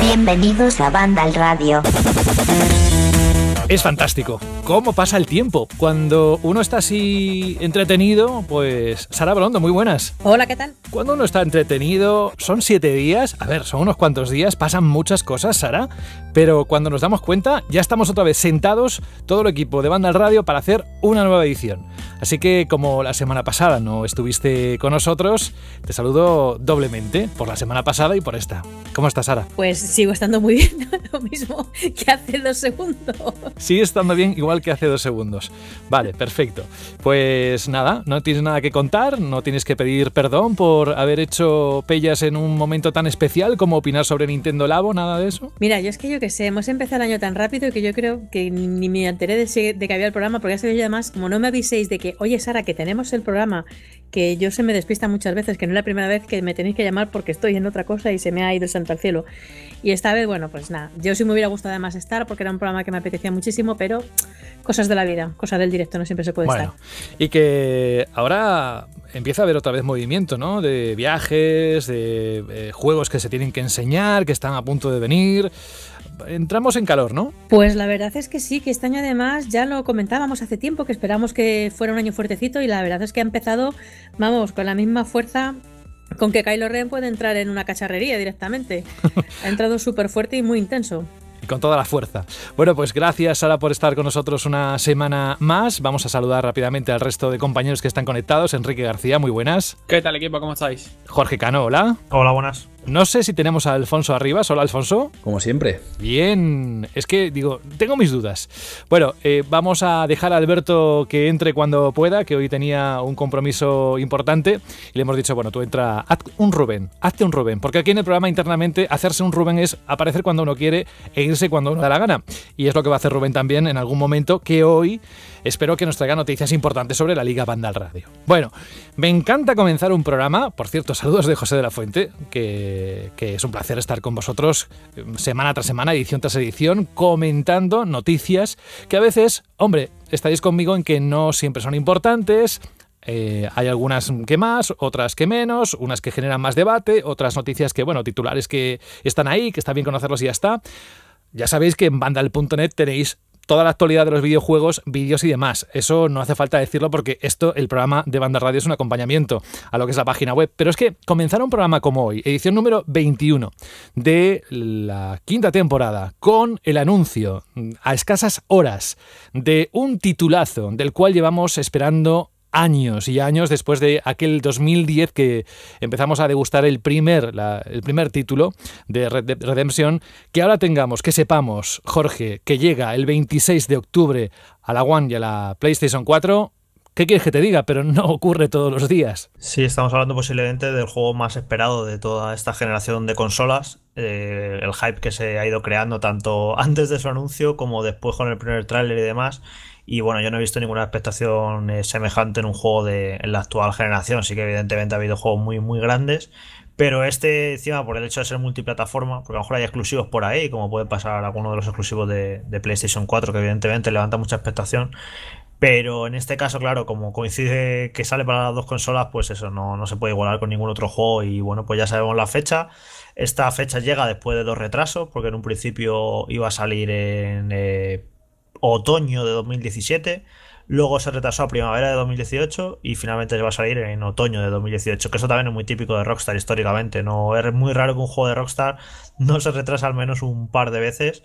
Bienvenidos a Banda al Radio. Es fantástico. ¿Cómo pasa el tiempo? Cuando uno está así entretenido, pues... Sara Brondo, muy buenas. Hola, ¿qué tal? Cuando uno está entretenido, son siete días, a ver, son unos cuantos días, pasan muchas cosas, Sara, pero cuando nos damos cuenta ya estamos otra vez sentados todo el equipo de Banda al Radio para hacer una nueva edición. Así que como la semana pasada no estuviste con nosotros, te saludo doblemente por la semana pasada y por esta. ¿Cómo estás, Sara? Pues sigo estando muy bien, lo mismo que hace dos segundos. Sigue estando bien igual que hace dos segundos. Vale, perfecto. Pues nada, no tienes nada que contar, no tienes que pedir perdón por haber hecho pellas en un momento tan especial como opinar sobre Nintendo Labo, nada de eso. Mira, yo es que yo hemos empezado el año tan rápido que yo creo que ni me enteré de, que había el programa, porque ya sabéis además, como no me aviséis de que, oye Sara, que tenemos el programa, que yo se me despista muchas veces, que no es la primera vez que me tenéis que llamar porque estoy en otra cosa y se me ha ido el santo al cielo. Y esta vez, bueno, pues nada, yo sí me hubiera gustado además estar porque era un programa que me apetecía muchísimo, pero cosas de la vida, cosas del directo, no siempre se puede bueno, estar. Y que ahora empieza a haber otra vez movimiento, ¿no? De viajes, de eh, juegos que se tienen que enseñar, que están a punto de venir entramos en calor, ¿no? Pues la verdad es que sí, que este año además ya lo comentábamos hace tiempo, que esperamos que fuera un año fuertecito y la verdad es que ha empezado, vamos, con la misma fuerza con que Kylo Ren puede entrar en una cacharrería directamente. Ha entrado súper fuerte y muy intenso. Y con toda la fuerza. Bueno, pues gracias Sara por estar con nosotros una semana más. Vamos a saludar rápidamente al resto de compañeros que están conectados. Enrique García, muy buenas. ¿Qué tal equipo? ¿Cómo estáis? Jorge Cano, hola. Hola, buenas. No sé si tenemos a Alfonso arriba. solo Alfonso. Como siempre. Bien. Es que, digo, tengo mis dudas. Bueno, eh, vamos a dejar a Alberto que entre cuando pueda, que hoy tenía un compromiso importante. Y le hemos dicho, bueno, tú entra, haz un Rubén, hazte un Rubén. Porque aquí en el programa internamente, hacerse un Rubén es aparecer cuando uno quiere e irse cuando uno da la gana. Y es lo que va a hacer Rubén también en algún momento, que hoy espero que nos traiga noticias importantes sobre la Liga Vandal Radio. Bueno, me encanta comenzar un programa, por cierto, saludos de José de la Fuente, que, es un placer estar con vosotros em, semana tras semana, edición tras edición, comentando noticias que a veces, hombre, estáis conmigo en que no siempre son importantes, eh, hay algunas que más, otras que menos, unas que generan más debate, otras noticias que, bueno, titulares que están ahí, que está bien conocerlos y ya está. Ya sabéis que en vandal.net tenéis toda la actualidad de los videojuegos, vídeos y demás. Eso no hace falta decirlo porque esto, el programa de Banda Radio es un acompañamiento a lo que es la página web. Pero es que comenzar un programa como hoy, edición número 21 de la quinta temporada, con el anuncio a escasas horas de un titulazo del cual llevamos esperando años y años después de aquel 2010 que empezamos a degustar el primer, el primer título de Redemption, que ahora tengamos, que sepamos, Jorge, que llega el 26 de octubre a la One y a la PlayStation 4. ¿Qué quieres que te diga? Pero no ocurre todos los días. Sí, estamos hablando posiblemente del juego más esperado de toda esta generación de consolas. Eh, el hype que se ha ido creando tanto antes de su anuncio como después con el primer tráiler y demás. Y bueno, yo no he visto ninguna expectación eh, semejante en un juego de en la actual generación. así que evidentemente ha habido juegos muy, muy grandes. Pero este, encima, por el hecho de ser multiplataforma, porque a lo mejor hay exclusivos por ahí, como puede pasar alguno de los exclusivos de, PlayStation 4, que evidentemente levanta mucha expectación. Pero en este caso, claro, como coincide que sale para las dos consolas, pues eso no, se puede igualar con ningún otro juego. Y bueno, pues ya sabemos la fecha. Esta fecha llega después de dos retrasos, porque en un principio iba a salir en eh, otoño de 2017, luego se retrasó a primavera de 2018 y finalmente se va a salir en otoño de 2018, que eso también es muy típico de Rockstar históricamente, no es muy raro que un juego de Rockstar no se retrasa al menos un par de veces.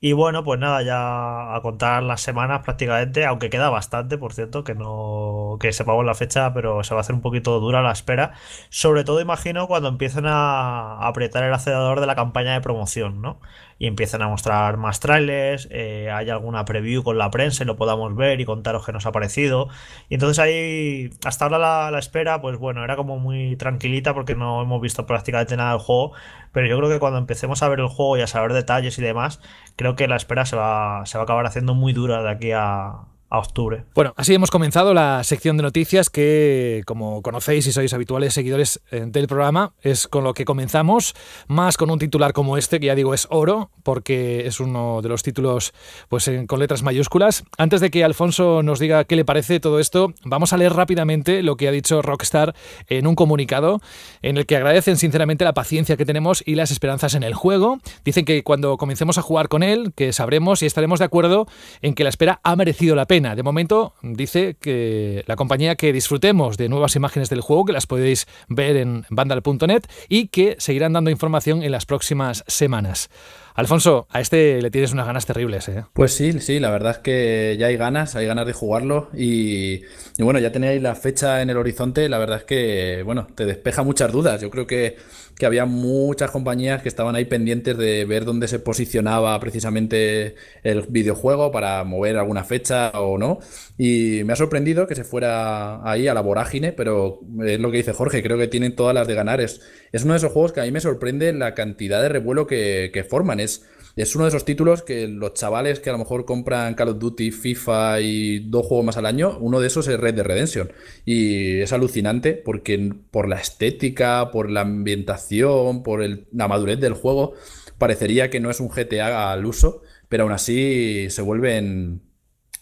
Y bueno, pues nada, ya a contar las semanas prácticamente, aunque queda bastante, por cierto, que no que sepamos la fecha, pero se va a hacer un poquito dura la espera, sobre todo imagino cuando empiecen a apretar el acelerador de la campaña de promoción, ¿no? y empiezan a mostrar más trailers, eh, hay alguna preview con la prensa y lo podamos ver y contaros qué nos ha parecido. Y entonces ahí, hasta ahora la, espera, pues bueno, era como muy tranquilita porque no hemos visto prácticamente nada del juego, pero yo creo que cuando empecemos a ver el juego y a saber detalles y demás, creo que la espera se va, se va a acabar haciendo muy dura de aquí a, octubre. Bueno, así hemos comenzado la sección de noticias que, como conocéis y sois habituales seguidores eh, del programa, es con lo que comenzamos, más con un titular como este, que ya digo es oro, porque es uno de los títulos pues, con letras mayúsculas. Antes de que Alfonso nos diga qué le parece todo esto, vamos a leer rápidamente lo que ha dicho Rockstar en un comunicado en el que agradecen sinceramente la paciencia que tenemos y las esperanzas en el juego. Dicen que cuando comencemos a jugar con él, que sabremos y estaremos de acuerdo en que la espera ha merecido la pena de momento dice que la compañía que disfrutemos de nuevas imágenes del juego, que las podéis ver en vandal.net y que seguirán dando información en las próximas semanas. Alfonso, a este le tienes unas ganas terribles, ¿eh? Pues sí, sí, la verdad es que ya hay ganas, hay ganas de jugarlo y, y bueno, ya tenéis la fecha en el horizonte, la verdad es que, bueno, te despeja muchas dudas. Yo creo que que había muchas compañías que estaban ahí pendientes de ver dónde se posicionaba precisamente el videojuego para mover alguna fecha o no. Y me ha sorprendido que se fuera ahí a la vorágine, pero es lo que dice Jorge, creo que tienen todas las de ganar. Es, es uno de esos juegos que a mí me sorprende la cantidad de revuelo que, que forman. Es es uno de esos títulos que los chavales que a lo mejor compran Call of Duty, FIFA y dos juegos más al año, uno de esos es Red Dead Redemption. Y es alucinante porque por la estética, por la ambientación, por la madurez del juego, parecería que no es un GTA al uso, pero aún así se vuelven,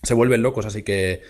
se vuelven locos. Así que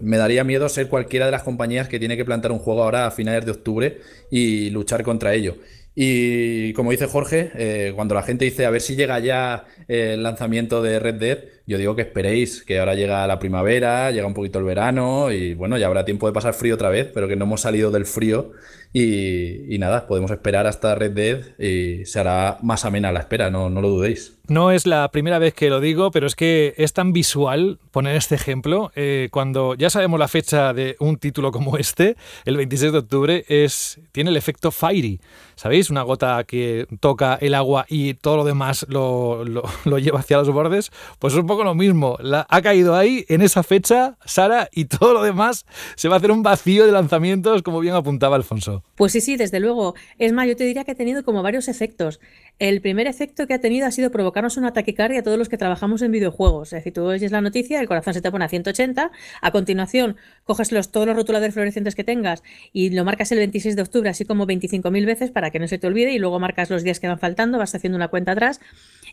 me daría miedo ser cualquiera de las compañías que tiene que plantar un juego ahora a finales de octubre y luchar contra ello. Y como dice Jorge, eh, cuando la gente dice a ver si llega ya el lanzamiento de Red Dead, yo digo que esperéis, que ahora llega la primavera, llega un poquito el verano y bueno, ya habrá tiempo de pasar frío otra vez, pero que no hemos salido del frío y, nada, podemos esperar hasta Red Dead y se hará más amena la espera, no, lo dudéis. No es la primera vez que lo digo, pero es que es tan visual poner este ejemplo. Eh, cuando ya sabemos la fecha de un título como este, el 26 de octubre, es, tiene el efecto Fiery. ¿Sabéis? Una gota que toca el agua y todo lo demás lo, lleva hacia los bordes. Pues es un poco lo mismo. ha caído ahí, en esa fecha, Sara, y todo lo demás se va a hacer un vacío de lanzamientos, como bien apuntaba Alfonso. Pues sí, sí, desde luego. Es más, yo te diría que ha tenido como varios efectos. El primer efecto que ha tenido ha sido provocarnos un ataque taquicardia a todos los que trabajamos en videojuegos. Es decir, tú oyes la noticia, el corazón se te pone a 180, a continuación coges los, todos los rotuladores fluorescentes que tengas y lo marcas el 26 de octubre, así como 25.000 veces para que no se te olvide y luego marcas los días que van faltando, vas haciendo una cuenta atrás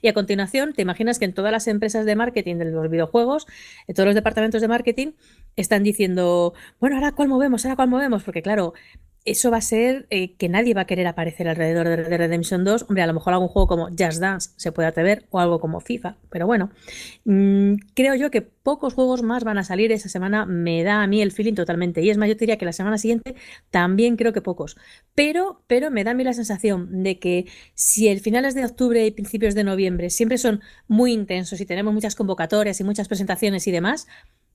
y a continuación te imaginas que en todas las empresas de marketing de los videojuegos, en todos los departamentos de marketing, están diciendo, bueno, ahora cuál movemos, ahora cuál movemos, porque claro, eso va a ser eh, que nadie va a querer aparecer alrededor de, Redemption 2. Hombre, a lo mejor algún juego como Jazz Dance se puede atrever o algo como FIFA, pero bueno, mm, creo yo que pocos juegos más van a salir esa semana. Me da a mí el feeling totalmente. Y es más, yo diría que la semana siguiente también creo que pocos. Pero, pero me da a mí la sensación de que si el finales de octubre y principios de noviembre siempre son muy intensos y tenemos muchas convocatorias y muchas presentaciones y demás,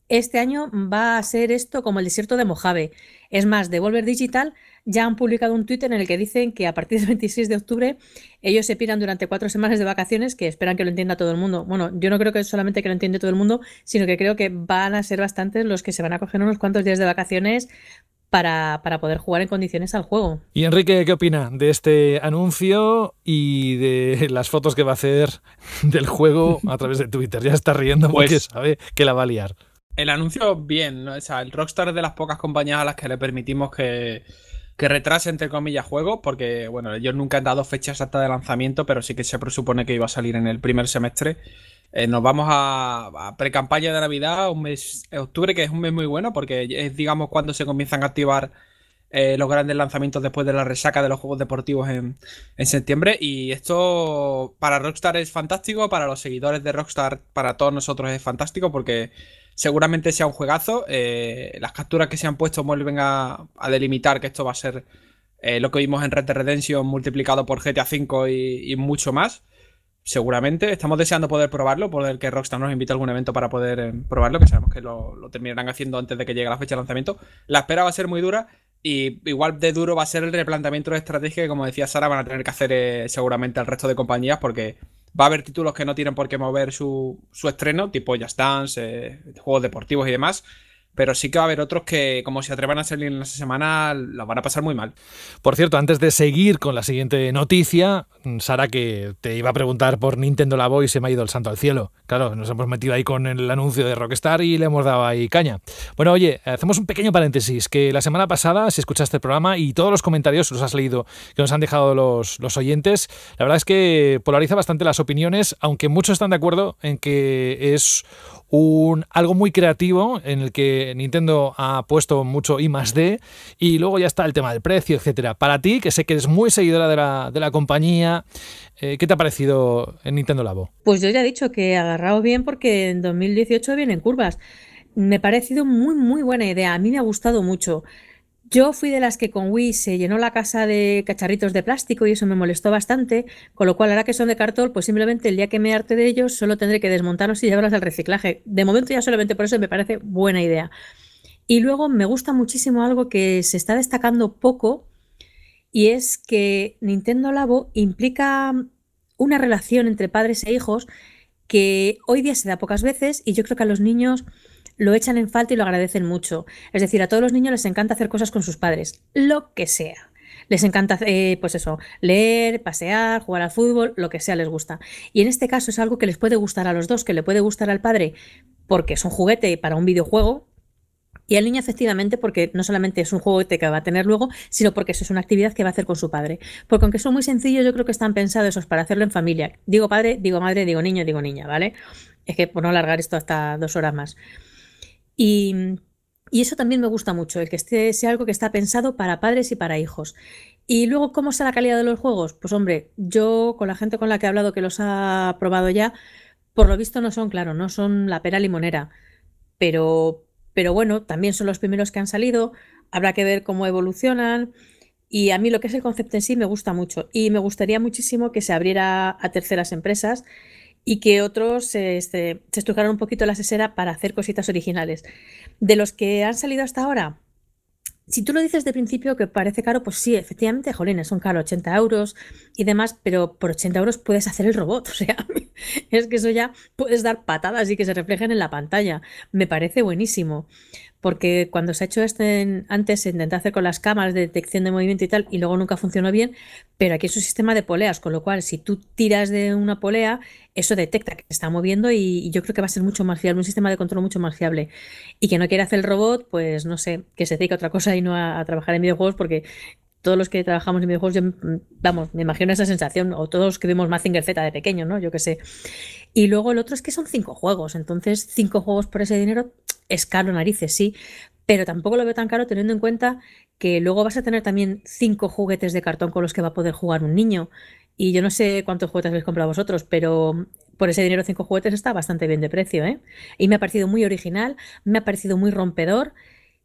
este año va a ser esto como el desierto de Mojave. Es más, de Devolver Digital ya han publicado un Twitter en el que dicen que a partir del 26 de octubre ellos se piran durante cuatro semanas de vacaciones, que esperan que lo entienda todo el mundo. Bueno, yo no creo que solamente que lo entiende todo el mundo, sino que creo que van a ser bastantes los que se van a coger unos cuantos días de vacaciones para, poder jugar en condiciones al juego. Y Enrique, ¿qué opina de este anuncio y de las fotos que va a hacer del juego a través de Twitter? Ya está riendo porque pues sabe que la va a liar el anuncio bien, ¿no? o sea, el Rockstar es de las pocas compañías a las que le permitimos que, que retrase, entre comillas, juegos, porque, bueno, ellos nunca han dado fecha exacta de lanzamiento, pero sí que se presupone que iba a salir en el primer semestre. Eh, nos vamos a, a pre-campaña de Navidad, un mes, eh, octubre, que es un mes muy bueno, porque es, digamos, cuando se comienzan a activar eh, los grandes lanzamientos después de la resaca de los juegos deportivos en, septiembre. Y esto para Rockstar es fantástico, para los seguidores de Rockstar, para todos nosotros es fantástico porque seguramente sea un juegazo. Eh, las capturas que se han puesto vuelven a, delimitar que esto va a ser eh, lo que vimos en Red Dead Redemption multiplicado por GTA V y, mucho más seguramente. Estamos deseando poder probarlo, poder que Rockstar nos invite a algún evento para poder probarlo, que sabemos que lo, lo, terminarán haciendo antes de que llegue la fecha de lanzamiento. La espera va a ser muy dura y igual de duro va a ser el replanteamiento de estrategia que, como decía Sara, van a tener que hacer eh, seguramente el resto de compañías porque va a haber títulos que no tienen por qué mover su, su estreno, tipo Just Dance, eh, juegos deportivos y demás, pero sí que va a haber otros que, como se si atrevan a salir en esa semana, los van a pasar muy mal. Por cierto, antes de seguir con la siguiente noticia, Sara, que te iba a preguntar por Nintendo Labo y se me ha ido el santo al cielo. Claro, nos hemos metido ahí con el anuncio de Rockstar y le hemos dado ahí caña. Bueno, oye, hacemos un pequeño paréntesis, que la semana pasada, si escuchaste el programa y todos los comentarios los has leído, que nos han dejado los, los oyentes, la verdad es que polariza bastante las opiniones, aunque muchos están de acuerdo en que es un, algo muy creativo en el que Nintendo ha puesto mucho I más D y luego ya está el tema del precio, etcétera. Para ti, que sé que eres muy seguidora de la, de la compañía, eh, ¿qué te ha parecido en Nintendo Labo? Pues yo ya he dicho que agarrado bien porque en 2018 vienen curvas. Me ha parecido muy, muy buena idea. A mí me ha gustado mucho. Yo fui de las que con Wii se llenó la casa de cacharritos de plástico y eso me molestó bastante, con lo cual ahora que son de cartón, pues simplemente el día que me harte de ellos solo tendré que desmontarlos y llevarlos al reciclaje. De momento ya solamente por eso me parece buena idea. Y luego me gusta muchísimo algo que se está destacando poco y es que Nintendo Labo implica una relación entre padres e hijos que hoy día se da pocas veces y yo creo que a los niños lo echan en falta y lo agradecen mucho. Es decir, a todos los niños les encanta hacer cosas con sus padres, lo que sea. Les encanta, eh, pues eso, leer, pasear, jugar al fútbol, lo que sea les gusta. Y en este caso es algo que les puede gustar a los dos, que le puede gustar al padre porque es un juguete para un videojuego, y al niño, efectivamente, porque no solamente es un juguete que va a tener luego, sino porque eso es una actividad que va a hacer con su padre. Porque aunque son muy sencillos, yo creo que están pensados esos para hacerlo en familia. Digo padre, digo madre, digo niño, digo niña, ¿vale? Es que por no alargar esto hasta dos horas más. Y, eso también me gusta mucho, el que este sea algo que está pensado para padres y para hijos. Y luego, ¿cómo está la calidad de los juegos? Pues hombre, yo con la gente con la que he hablado que los ha probado ya, por lo visto no son, claro, no son la pera limonera. Pero, pero bueno, también son los primeros que han salido, habrá que ver cómo evolucionan. Y a mí lo que es el concepto en sí me gusta mucho. Y me gustaría muchísimo que se abriera a terceras empresas y que otros este, se, estrujaron un poquito la sesera para hacer cositas originales. De los que han salido hasta ahora, si tú lo dices de principio que parece caro, pues sí, efectivamente, jolines, son caros 80 euros y demás, pero por 80 euros puedes hacer el robot. O sea, es que eso ya puedes dar patadas y que se reflejen en la pantalla. Me parece buenísimo. Porque cuando se ha hecho esto antes, se intentó hacer con las cámaras de detección de movimiento y tal, y luego nunca funcionó bien. Pero aquí es un sistema de poleas, con lo cual, si tú tiras de una polea, eso detecta que se está moviendo y, yo creo que va a ser mucho más fiable, un sistema de control mucho más fiable. Y que no quiere hacer el robot, pues no sé, que se dedique a otra cosa y no a trabajar en videojuegos, porque todos los que trabajamos en videojuegos, mm, vamos, me imagino esa sensación, o todos los que vimos Mazinger Z de pequeño, ¿no? Yo qué sé. Y luego el otro es que son cinco juegos, entonces cinco juegos por ese dinero es caro narices, sí, pero tampoco lo veo tan caro teniendo en cuenta que luego vas a tener también cinco juguetes de cartón con los que va a poder jugar un niño. Y yo no sé cuántos juguetes habéis comprado vosotros, pero por ese dinero cinco juguetes está bastante bien de precio, ¿eh? Y me ha parecido muy original, me ha parecido muy rompedor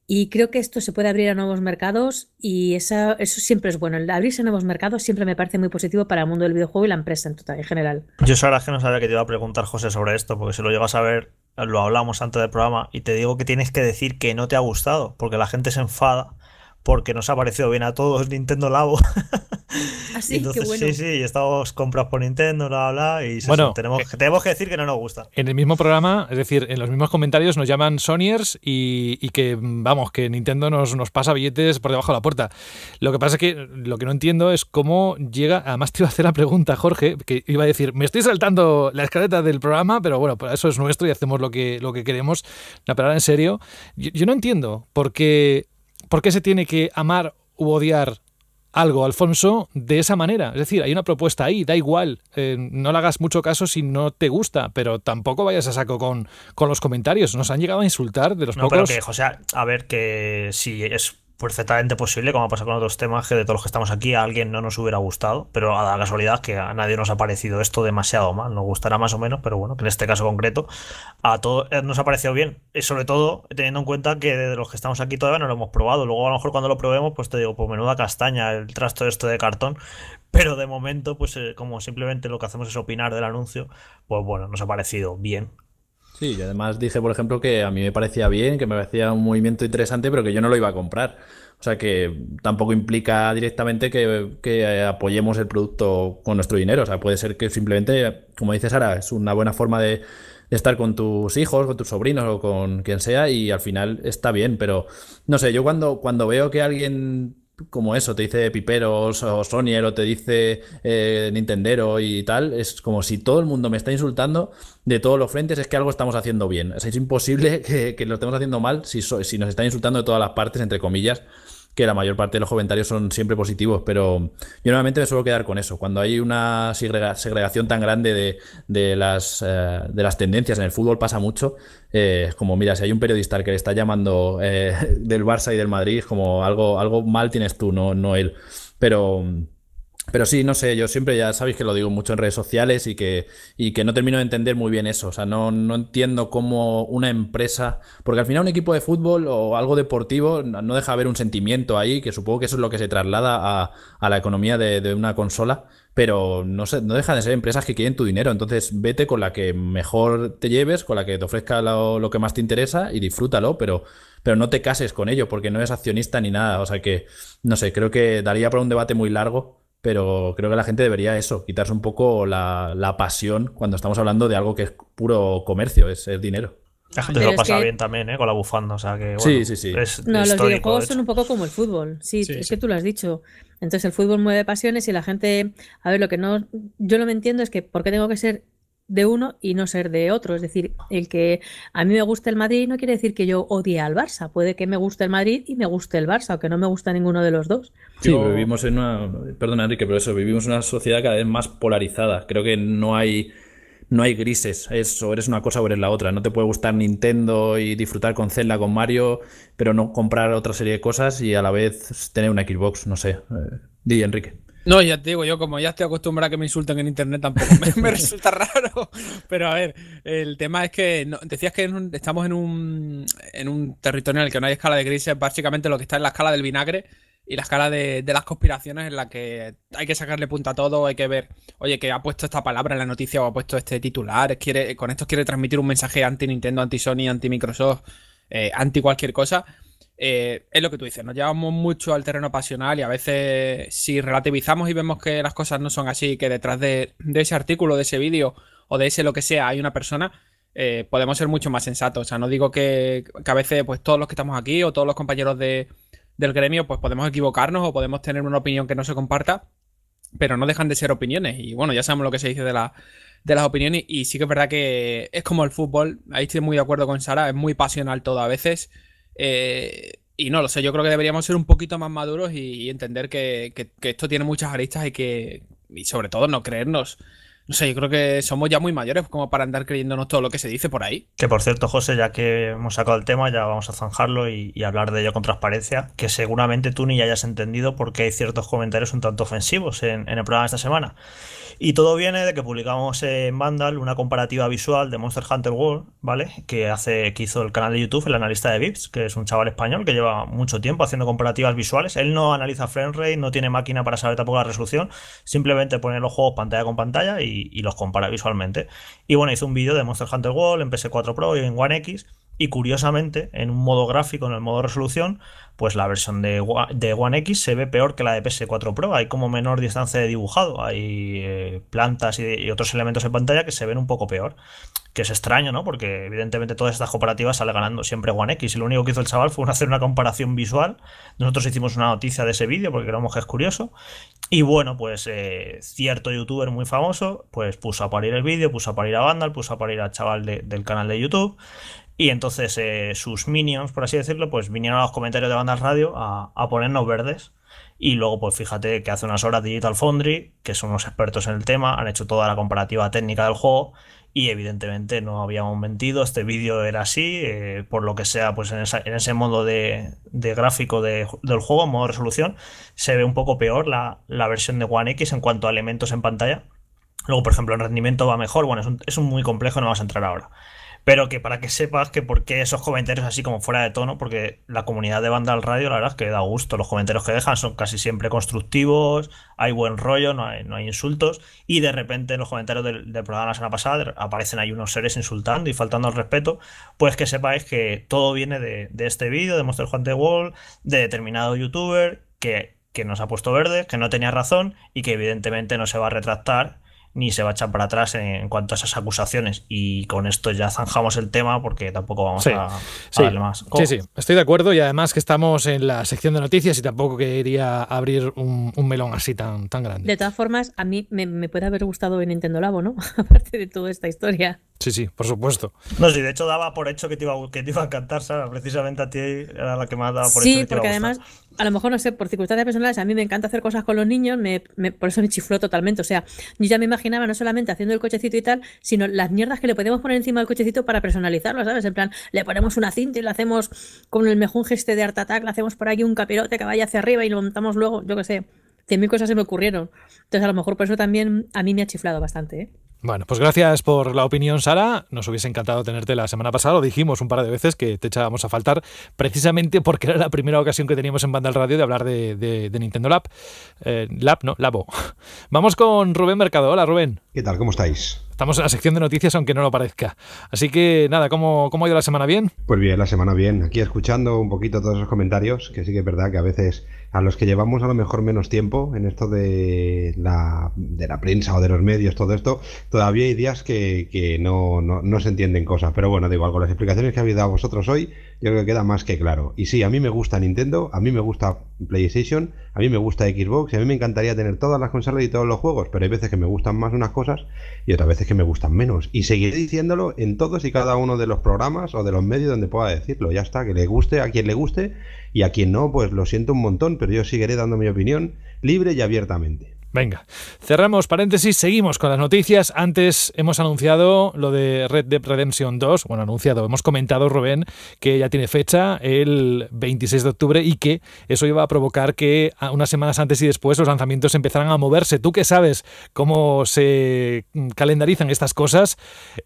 y creo que esto se puede abrir a nuevos mercados y esa, eso siempre es bueno. El abrirse a nuevos mercados siempre me parece muy positivo para el mundo del videojuego y la empresa en, total, en general. Yo ahora que no sabía que te iba a preguntar, José, sobre esto, porque si lo llegas a ver, lo hablamos antes del programa, y te digo que tienes que decir que no te ha gustado, porque la gente se enfada porque nos ha parecido bien a todos Nintendo Labo. Así, ah, bueno. Sí, sí, y estamos comprados por Nintendo, bla, bla, y bueno, tenemos, eh, tenemos que decir que no nos gusta. En el mismo programa, es decir, en los mismos comentarios nos llaman Sonyers y, que, vamos, que Nintendo nos, nos pasa billetes por debajo de la puerta. Lo que pasa es que lo que no entiendo es cómo llega, además te iba a hacer la pregunta, Jorge, que iba a decir, me estoy saltando la escaleta del programa, pero bueno, para eso es nuestro y hacemos lo que, lo que queremos. La palabra en serio, yo, yo no entiendo, por porque ¿por qué se tiene que amar u odiar algo, Alfonso, de esa manera. Es decir, hay una propuesta ahí, da igual, eh, no le hagas mucho caso si no te gusta, pero tampoco vayas a saco con, con los comentarios. Nos han llegado a insultar de los no, Pero que, a ver, que si es perfectamente posible, como ha pasado con otros temas, que de todos los que estamos aquí a alguien no nos hubiera gustado, pero a la casualidad que a nadie nos ha parecido esto demasiado mal, nos gustará más o menos, pero bueno, que en este caso concreto a todos eh, nos ha parecido bien, y sobre todo teniendo en cuenta que de los que estamos aquí todavía no lo hemos probado, luego a lo mejor cuando lo probemos, pues te digo, pues menuda castaña, el trasto de esto de cartón, pero de momento, pues eh, como simplemente lo que hacemos es opinar del anuncio, pues bueno, nos ha parecido bien Sí, y además dije, por ejemplo, que a mí me parecía bien, que me parecía un movimiento interesante, pero que yo no lo iba a comprar. O sea que tampoco implica directamente que, apoyemos el producto con nuestro dinero. O sea, puede ser que simplemente, como dices, Sara, es una buena forma de, de, estar con tus hijos, con tus sobrinos o con quien sea y al final está bien. Pero no sé, yo cuando, cuando veo que alguien como eso, te dice Piperos o Sonier o te dice eh, Nintendero y tal, es como si todo el mundo me está insultando de todos los frentes, es que algo estamos haciendo bien. es imposible que, lo estemos haciendo mal si, si nos están insultando de todas las partes, entre comillas, que la mayor parte de los comentarios son siempre positivos, pero yo normalmente me suelo quedar con eso. Cuando hay una segregación tan grande de, las, eh, de las tendencias, en el fútbol pasa mucho, eh, como, mira, si hay un periodista que le está llamando eh, del Barça y del Madrid, es como algo, algo mal tienes tú, no, no él. Pero pero sí, no sé, yo siempre ya sabéis que lo digo mucho en redes sociales y que, que no termino de entender muy bien eso. O sea, no, entiendo cómo una empresa. Porque al final un equipo de fútbol o algo deportivo no deja haber un sentimiento ahí, que supongo que eso es lo que se traslada a, la economía de, una consola. Pero no, se, no dejan de ser empresas que quieren tu dinero. Entonces vete con la que mejor te lleves, con la que te ofrezca lo, que más te interesa y disfrútalo. Pero pero no te cases con ello porque no eres accionista ni nada. O sea que, no sé, creo que daría para un debate muy largo pero creo que la gente debería eso, quitarse un poco la, pasión cuando estamos hablando de algo que es puro comercio, es, el dinero. La gente lo pasa bien también, ¿eh? Con la bufanda, o sea que. sí, sí, sí. no, los videojuegos son un poco como el fútbol. Sí, es que tú lo has dicho. Entonces el fútbol mueve pasiones y la gente. A ver, lo que no. Yo no me entiendo es que por qué tengo que ser de uno y no ser de otro. Es decir, el que a mí me gusta el Madrid no quiere decir que yo odie al Barça. Puede que me guste el Madrid y me guste el Barça, o que no me gusta ninguno de los dos. Sí, vivimos en una. Perdona, Enrique, pero eso, vivimos en una sociedad cada vez más polarizada. Creo que no hay. No hay grises, es, o eres una cosa o eres la otra. No te puede gustar Nintendo y disfrutar con Zelda, con Mario, pero no comprar otra serie de cosas y a la vez tener una Xbox, no sé. Eh, Enrique. No, ya te digo, yo como ya estoy acostumbrado a que me insulten en internet tampoco me, resulta raro. Pero a ver, el tema es que decías que estamos en un, en un territorio en el que no hay escala de grises, básicamente lo que está en la escala del vinagre y la escala de, las conspiraciones en la que hay que sacarle punta a todo, hay que ver, oye, que ha puesto esta palabra en la noticia o ha puesto este titular, quiere, con esto quiere transmitir un mensaje anti Nintendo, anti Sony, anti Microsoft, eh, anti cualquier cosa. Eh, es lo que tú dices, nos llevamos mucho al terreno pasional y a veces si relativizamos y vemos que las cosas no son así, que detrás de, ese artículo, de ese vídeo o de ese lo que sea hay una persona, eh, podemos ser mucho más sensatos. O sea, no digo que, a veces pues todos los que estamos aquí o todos los compañeros de, del gremio pues podemos equivocarnos o podemos tener una opinión que no se comparta, pero no dejan de ser opiniones. Y bueno, ya sabemos lo que se dice de, de las opiniones y sí que es verdad que es como el fútbol, ahí estoy muy de acuerdo con Sara, es muy pasional todo a veces. Eh, y no lo sé, yo creo que deberíamos ser un poquito más maduros y, entender que, que, esto tiene muchas aristas y que, y sobre todo, no creernos no sé, yo creo que somos ya muy mayores como para andar creyéndonos todo lo que se dice por ahí. Que por cierto, José, ya que hemos sacado el tema, ya vamos a zanjarlo y, hablar de ello con transparencia, que seguramente tú ni hayas entendido qué hay ciertos comentarios un tanto ofensivos en, el programa de esta semana. Y todo viene de que publicamos en Vandal una comparativa visual de Monster Hunter World, ¿vale? Que hace, que hizo el canal de YouTube, el analista de Vips, que es un chaval español que lleva mucho tiempo haciendo comparativas visuales. Él no analiza frame rate, no tiene máquina para saber tampoco la resolución, simplemente pone los juegos pantalla con pantalla y y, los compara visualmente. Y bueno, hice un vídeo de Monster Hunter World en PS4 Pro y en One X y curiosamente, en un modo gráfico, en el modo resolución, pues la versión de, de One X se ve peor que la de PS4 Pro. Hay como menor distancia de dibujado, hay eh, plantas y, otros elementos en pantalla que se ven un poco peor. Que es extraño, ¿no? Porque evidentemente todas estas cooperativas sale ganando siempre One X. Y lo único que hizo el chaval fue hacer una comparación visual. Nosotros hicimos una noticia de ese vídeo porque creemos que es curioso. Y bueno, pues eh, cierto youtuber muy famoso, pues puso a parir el vídeo, puso a parir a Vandal, puso a parir al chaval del canal de YouTube. Y entonces eh, sus minions, por así decirlo, pues vinieron a los comentarios de Bandas Radio a, ponernos verdes. Y luego, pues fíjate que hace unas horas Digital Foundry, que son unos expertos en el tema, han hecho toda la comparativa técnica del juego y evidentemente no habíamos mentido, este vídeo era así, eh, por lo que sea, pues en, ese modo de, gráfico del juego, modo resolución, se ve un poco peor la, versión de One X en cuanto a elementos en pantalla. Luego, por ejemplo, en rendimiento va mejor, bueno, es es un muy complejo, no vamos a entrar ahora pero que para que sepas que por qué esos comentarios así como fuera de tono, porque la comunidad de banda al radio, la verdad es que da gusto. Los comentarios que dejan son casi siempre constructivos, hay buen rollo, no hay, insultos, y de repente en los comentarios del, programa de la semana pasada aparecen ahí unos seres insultando y faltando al respeto. Pues que sepáis que todo viene de, este vídeo, de Monster Juan de Wall de determinado youtuber que que nos ha puesto verde, que no tenía razón y que evidentemente no se va a retractar ni se va a echar para atrás en, cuanto a esas acusaciones. Y con esto ya zanjamos el tema porque tampoco vamos a, a más. Sí, sí, estoy de acuerdo y además que estamos en la sección de noticias y tampoco quería abrir un, melón así tan, tan grande. De todas formas, a mí me, puede haber gustado el Nintendo Labo, ¿no? Aparte de toda esta historia. Sí, sí, por supuesto. No, sí, de hecho daba por hecho que te iba, que te iba a encantar, Sara. Precisamente a ti era la que más daba por hecho. Sí, porque además a lo mejor, no sé, por circunstancias personales, a mí me encanta hacer cosas con los niños, me, por eso me chifló totalmente. O sea, yo ya me imaginaba no solamente haciendo el cochecito y tal, sino las mierdas que le podemos poner encima del cochecito para personalizarlo, ¿sabes? En plan, le ponemos una cinta y la hacemos con el mejor gesto de Art Attack, le hacemos por aquí un capirote que vaya hacia arriba y lo montamos luego, yo qué sé. Cien mil cosas se me ocurrieron. Entonces, a lo mejor por eso también a mí me ha chiflado bastante, ¿eh? Bueno, pues gracias por la opinión, Sara. Nos hubiese encantado tenerte la semana pasada. Lo dijimos un par de veces que te echábamos a faltar, precisamente porque era la primera ocasión que teníamos en Banda Radio de hablar de, Nintendo Lab. Eh, Lab, no, Labo. Vamos con Rubén Mercado. Hola, Rubén. ¿Qué tal? ¿Cómo estáis? Estamos en la sección de noticias, aunque no lo parezca. Así que nada, ¿cómo, ¿cómo, ha ido la semana? ¿Bien? Pues bien, la semana bien. Aquí escuchando un poquito todos esos comentarios, que sí que es verdad que a veces a los que llevamos a lo mejor menos tiempo en esto de la, de la prensa o de los medios, todo esto, todavía hay días que, no, se entienden cosas. Pero bueno, igual con las explicaciones que habéis dado vosotros hoy, yo creo que queda más que claro. Y sí, a mí me gusta Nintendo, a mí me gusta PlayStation, a mí me gusta Xbox, a mí me encantaría tener todas las consolas y todos los juegos, pero hay veces que me gustan más unas cosas y otras veces que me gustan menos. Y seguiré diciéndolo en todos y cada uno de los programas o de los medios donde pueda decirlo. Ya está, que le guste a quien le guste y a quien no, pues lo siento un montón, pero yo seguiré dando mi opinión libre y abiertamente. Venga, cerramos paréntesis, seguimos con las noticias. Antes hemos anunciado lo de Red Dead Redemption 2. Bueno, anunciado, hemos comentado, Rubén, que ya tiene fecha el 26 de octubre y que eso iba a provocar que unas semanas antes y después los lanzamientos empezaran a moverse. Tú que sabes cómo se mm, calendarizan estas cosas,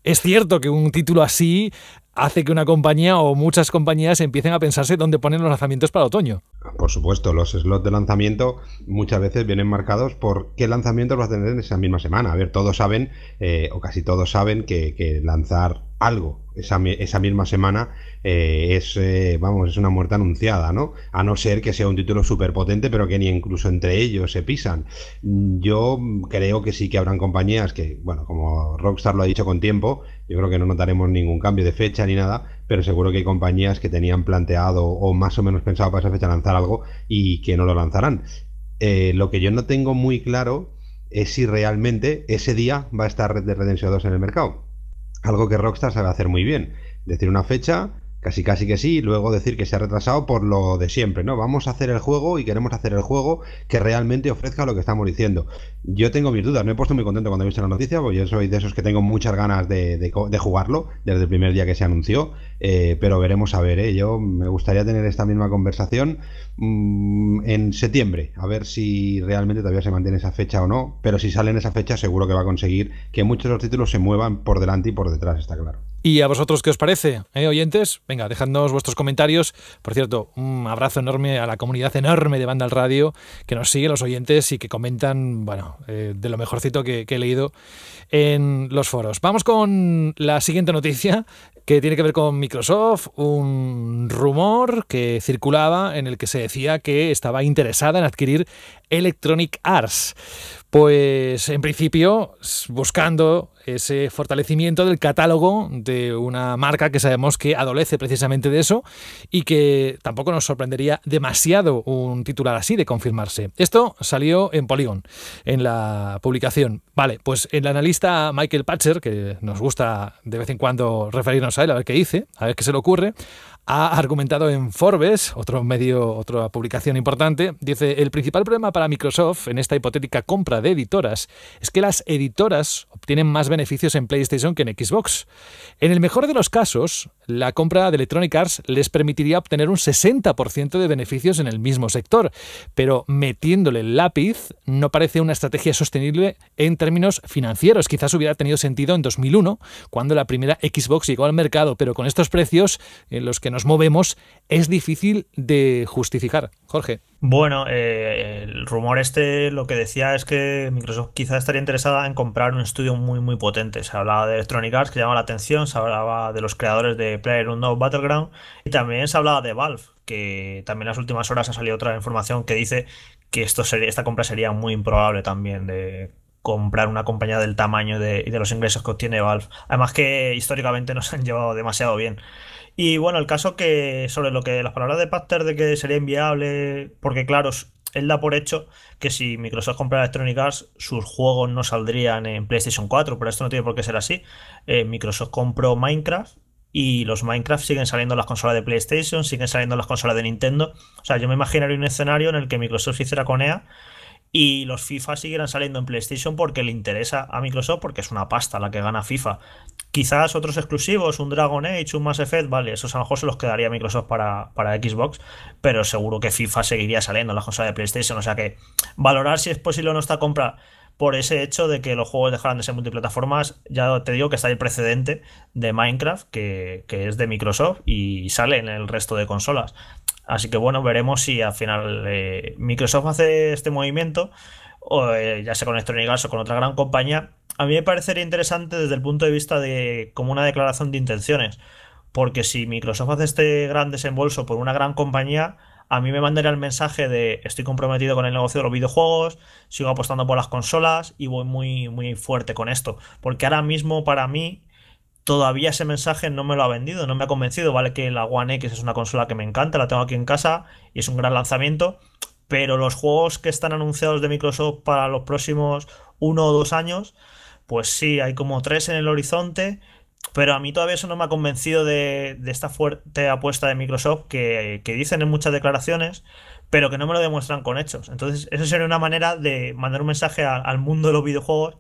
es cierto que un título así hace que una compañía o muchas compañías empiecen a pensarse dónde ponen los lanzamientos para otoño. Por supuesto, los slots de lanzamiento muchas veces vienen marcados por qué lanzamientos vas a tener en esa misma semana. A ver, todos saben, eh, o casi todos saben, que, lanzar algo esa, misma semana eh, es eh, vamos es una muerte anunciada no a no ser que sea un título súper potente pero que ni incluso entre ellos se pisan yo creo que sí que habrán compañías que bueno como Rockstar lo ha dicho con tiempo yo creo que no notaremos ningún cambio de fecha ni nada, pero seguro que hay compañías que tenían planteado o más o menos pensado para esa fecha lanzar algo y que no lo lanzarán. Eh, lo que yo no tengo muy claro es si realmente ese día va a estar Red Dead 2 en el mercado. Algo que Rockstar sabe hacer muy bien. Decir una fecha, casi casi que sí, luego decir que se ha retrasado por lo de siempre, ¿no? Vamos a hacer el juego y queremos hacer el juego que realmente ofrezca lo que estamos diciendo. Yo tengo mis dudas, me he puesto muy contento cuando he visto la noticia, porque yo soy de esos que tengo muchas ganas de, jugarlo desde el primer día que se anunció, eh, pero veremos a ver, ¿eh? Yo me gustaría tener esta misma conversación mm, en septiembre, a ver si realmente todavía se mantiene esa fecha o no, pero si sale en esa fecha seguro que va a conseguir que muchos de los títulos se muevan por delante y por detrás, está claro. ¿Y a vosotros qué os parece, eh, oyentes? Venga, dejadnos vuestros comentarios. Por cierto, un abrazo enorme a la comunidad enorme de Banda al Radio que nos sigue, los oyentes, y que comentan, bueno, eh, de lo mejorcito que he leído en los foros. Vamos con la siguiente noticia que tiene que ver con Microsoft, un rumor que circulaba en el que se decía que estaba interesada en adquirir Electronic Arts. Pues en principio, buscando ese fortalecimiento del catálogo de una marca que sabemos que adolece precisamente de eso y que tampoco nos sorprendería demasiado un titular así de confirmarse. Esto salió en Polygon, en la publicación. Vale, pues el analista Michael Patcher, que nos gusta de vez en cuando referirnos a él, a ver qué dice, a ver qué se le ocurre, ha argumentado en Forbes, otro medio, otra publicación importante, dice, el principal problema para Microsoft en esta hipotética compra de editoras es que las editoras obtienen más beneficios en PlayStation que en Xbox. En el mejor de los casos, la compra de Electronic Arts les permitiría obtener un 60% de beneficios en el mismo sector, pero metiéndole el lápiz no parece una estrategia sostenible en términos financieros. Quizás hubiera tenido sentido en 2001, cuando la primera Xbox llegó al mercado, pero con estos precios en los que no nos movemos, es difícil de justificar. Jorge. Bueno, eh, el rumor este lo que decía es que Microsoft quizá estaría interesada en comprar un estudio muy muy potente. Se hablaba de Electronic Arts que llama la atención, se hablaba de los creadores de PlayerUnknown's Battleground y también se hablaba de Valve, que también en las últimas horas ha salido otra información que dice que esto sería, esta compra sería muy improbable también de comprar una compañía del tamaño de, y de los ingresos que obtiene Valve. Además que históricamente nos han llevado demasiado bien. Y bueno, el caso que sobre lo que las palabras de Pacter de que sería inviable, porque claro, él da por hecho que si Microsoft compra Electronic Arts, sus juegos no saldrían en PlayStation 4, pero esto no tiene por qué ser así. Eh, Microsoft compró Minecraft y los Minecraft siguen saliendo en las consolas de PlayStation, siguen saliendo en las consolas de Nintendo. O sea, yo me imaginaría un escenario en el que Microsoft hiciera con EA y los FIFA seguirán saliendo en PlayStation porque le interesa a Microsoft, porque es una pasta la que gana FIFA. Quizás otros exclusivos, un Dragon Age, un Mass Effect, vale, esos a lo mejor se los quedaría Microsoft para, para Xbox, pero seguro que FIFA seguiría saliendo en la consola de PlayStation. O sea que valorar si es posible o no esta compra por ese hecho de que los juegos dejaran de ser multiplataformas, ya te digo que está el precedente de Minecraft, que, que es de Microsoft y sale en el resto de consolas. Así que bueno, veremos si al final eh, Microsoft hace este movimiento, o, eh, ya sea con Electronic o con otra gran compañía. A mí me parecería interesante desde el punto de vista de como una declaración de intenciones, porque si Microsoft hace este gran desembolso por una gran compañía, a mí me mandaría el mensaje de estoy comprometido con el negocio de los videojuegos, sigo apostando por las consolas y voy muy, muy fuerte con esto. Porque ahora mismo para mí todavía ese mensaje no me lo ha vendido, no me ha convencido. Vale que la One X es una consola que me encanta, la tengo aquí en casa y es un gran lanzamiento, pero los juegos que están anunciados de Microsoft para los próximos uno o dos años, pues sí, hay como tres en el horizonte, pero a mí todavía eso no me ha convencido de, esta fuerte apuesta de Microsoft que, dicen en muchas declaraciones, pero que no me lo demuestran con hechos. Entonces, eso sería una manera de mandar un mensaje al mundo de los videojuegos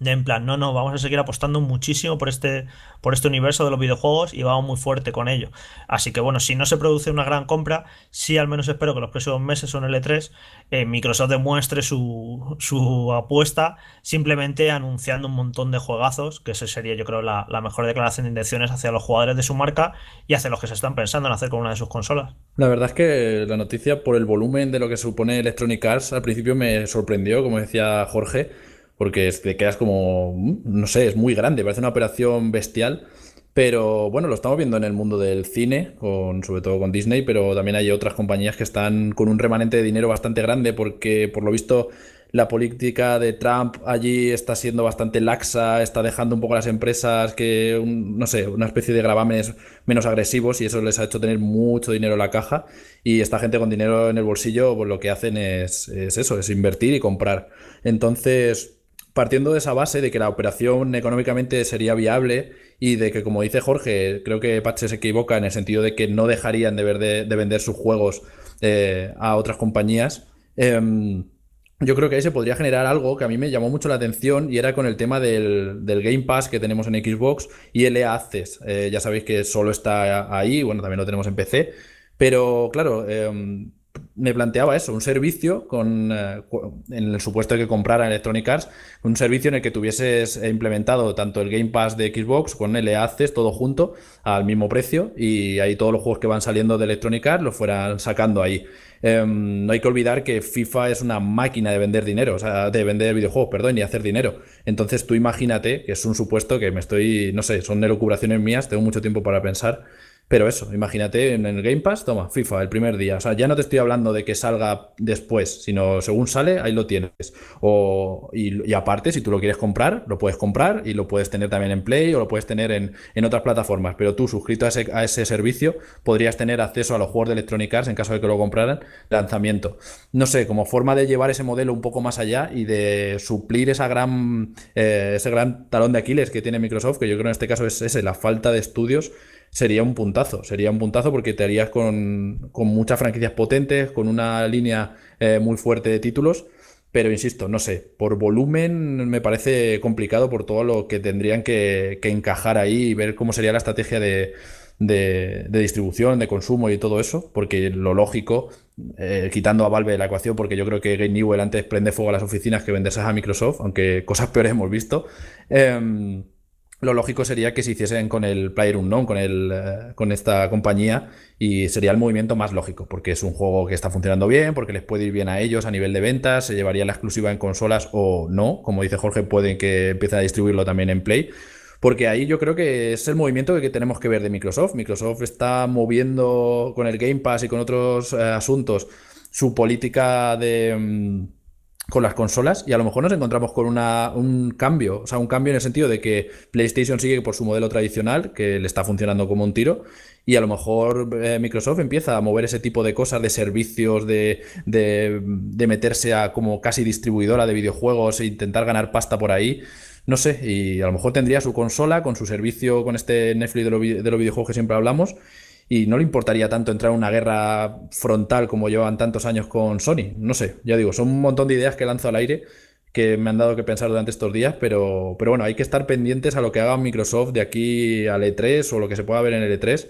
de en plan, no, no, vamos a seguir apostando muchísimo por este, por este universo de los videojuegos y vamos muy fuerte con ello. Así que bueno, si no se produce una gran compra, sí al menos espero que los próximos meses o en L3 e eh, Microsoft demuestre su, su, apuesta simplemente anunciando un montón de juegazos, que esa sería yo creo la, la, mejor declaración de intenciones hacia los jugadores de su marca y hacia los que se están pensando en hacer con una de sus consolas. La verdad es que la noticia por el volumen de lo que supone Electronic Arts al principio me sorprendió, como decía Jorge porque te quedas como, mm, no sé, es muy grande, parece una operación bestial. Pero bueno, lo estamos viendo en el mundo del cine, sobre todo con Disney, pero también hay otras compañías que están con un remanente de dinero bastante grande porque por lo visto la política de Trump allí está siendo bastante laxa, está dejando un poco a las empresas que, no sé, una especie de gravámenes menos agresivos y eso les ha hecho tener mucho dinero en la caja y esta gente con dinero en el bolsillo pues lo que hacen es, es eso, es invertir y comprar. Entonces, partiendo de esa base de que la operación económicamente sería viable y de que, como dice Jorge, creo que Patches se equivoca en el sentido de que no dejarían de, ver de, vender sus juegos eh, a otras compañías. Em, yo creo que ahí se podría generar algo que a mí me llamó mucho la atención y era con el tema del, Game Pass que tenemos en Xbox y el Access. Eh, ya sabéis que solo está ahí, bueno, también lo tenemos en PC, pero claro em, me planteaba eso, un servicio con, eh, en el supuesto de que comprara Electronic Arts, un servicio en el que tuvieses eh, implementado tanto el Game Pass de Xbox con el Access, todo junto, al mismo precio, y ahí todos los juegos que van saliendo de Electronic Arts los fueran sacando ahí. Em, no hay que olvidar que FIFA es una máquina de vender dinero, o sea, de vender videojuegos, perdón, y hacer dinero. Entonces tú imagínate, que es un supuesto que me estoy, no sé, son elucubraciones mías, tengo mucho tiempo para pensar, pero eso, imagínate en el Game Pass, toma, FIFA, el primer día. O sea, ya no te estoy hablando de que salga después, sino según sale, ahí lo tienes. O, y, aparte, si tú lo quieres comprar, lo puedes comprar y lo puedes tener también en Play o lo puedes tener en, otras plataformas. Pero tú, suscrito a ese, a ese, servicio, podrías tener acceso a los juegos de Electronic Arts en caso de que lo compraran, lanzamiento. No sé, como forma de llevar ese modelo un poco más allá y de suplir esa gran, eh, ese gran talón de Aquiles que tiene Microsoft, que yo creo en este caso es ese, la falta de estudios sería un puntazo, sería un puntazo porque te harías con, con muchas franquicias potentes, con una línea eh, muy fuerte de títulos, pero insisto, no sé, por volumen me parece complicado por todo lo que tendrían que, encajar ahí y ver cómo sería la estrategia de, distribución, de consumo y todo eso, porque lo lógico, eh, quitando a Valve de la ecuación, porque yo creo que Game Newell antes prende fuego a las oficinas que venderse a Microsoft, aunque cosas peores hemos visto. Em, lo lógico sería que se hiciesen con el Player no con, eh, con esta compañía, y sería el movimiento más lógico, porque es un juego que está funcionando bien, porque les puede ir bien a ellos a nivel de ventas, se llevaría la exclusiva en consolas o no, como dice Jorge, pueden que empiece a distribuirlo también en Play. Porque ahí yo creo que es el movimiento que tenemos que ver de Microsoft. Microsoft está moviendo con el Game Pass y con otros eh, asuntos su política de mm, con las consolas y a lo mejor nos encontramos con una, un cambio, o sea, un cambio en el sentido de que PlayStation sigue por su modelo tradicional, que le está funcionando como un tiro, y a lo mejor eh, Microsoft empieza a mover ese tipo de cosas, de servicios, de, de, meterse a como casi distribuidora de videojuegos e intentar ganar pasta por ahí. No sé, y a lo mejor tendría su consola con su servicio, con este Netflix de, de los videojuegos que siempre hablamos, y no le importaría tanto entrar en una guerra frontal como llevan tantos años con Sony. No sé, ya digo, son un montón de ideas que lanzo al aire que me han dado que pensar durante estos días, pero, pero bueno, hay que estar pendientes a lo que haga Microsoft de aquí al E3 o lo que se pueda ver en el E3,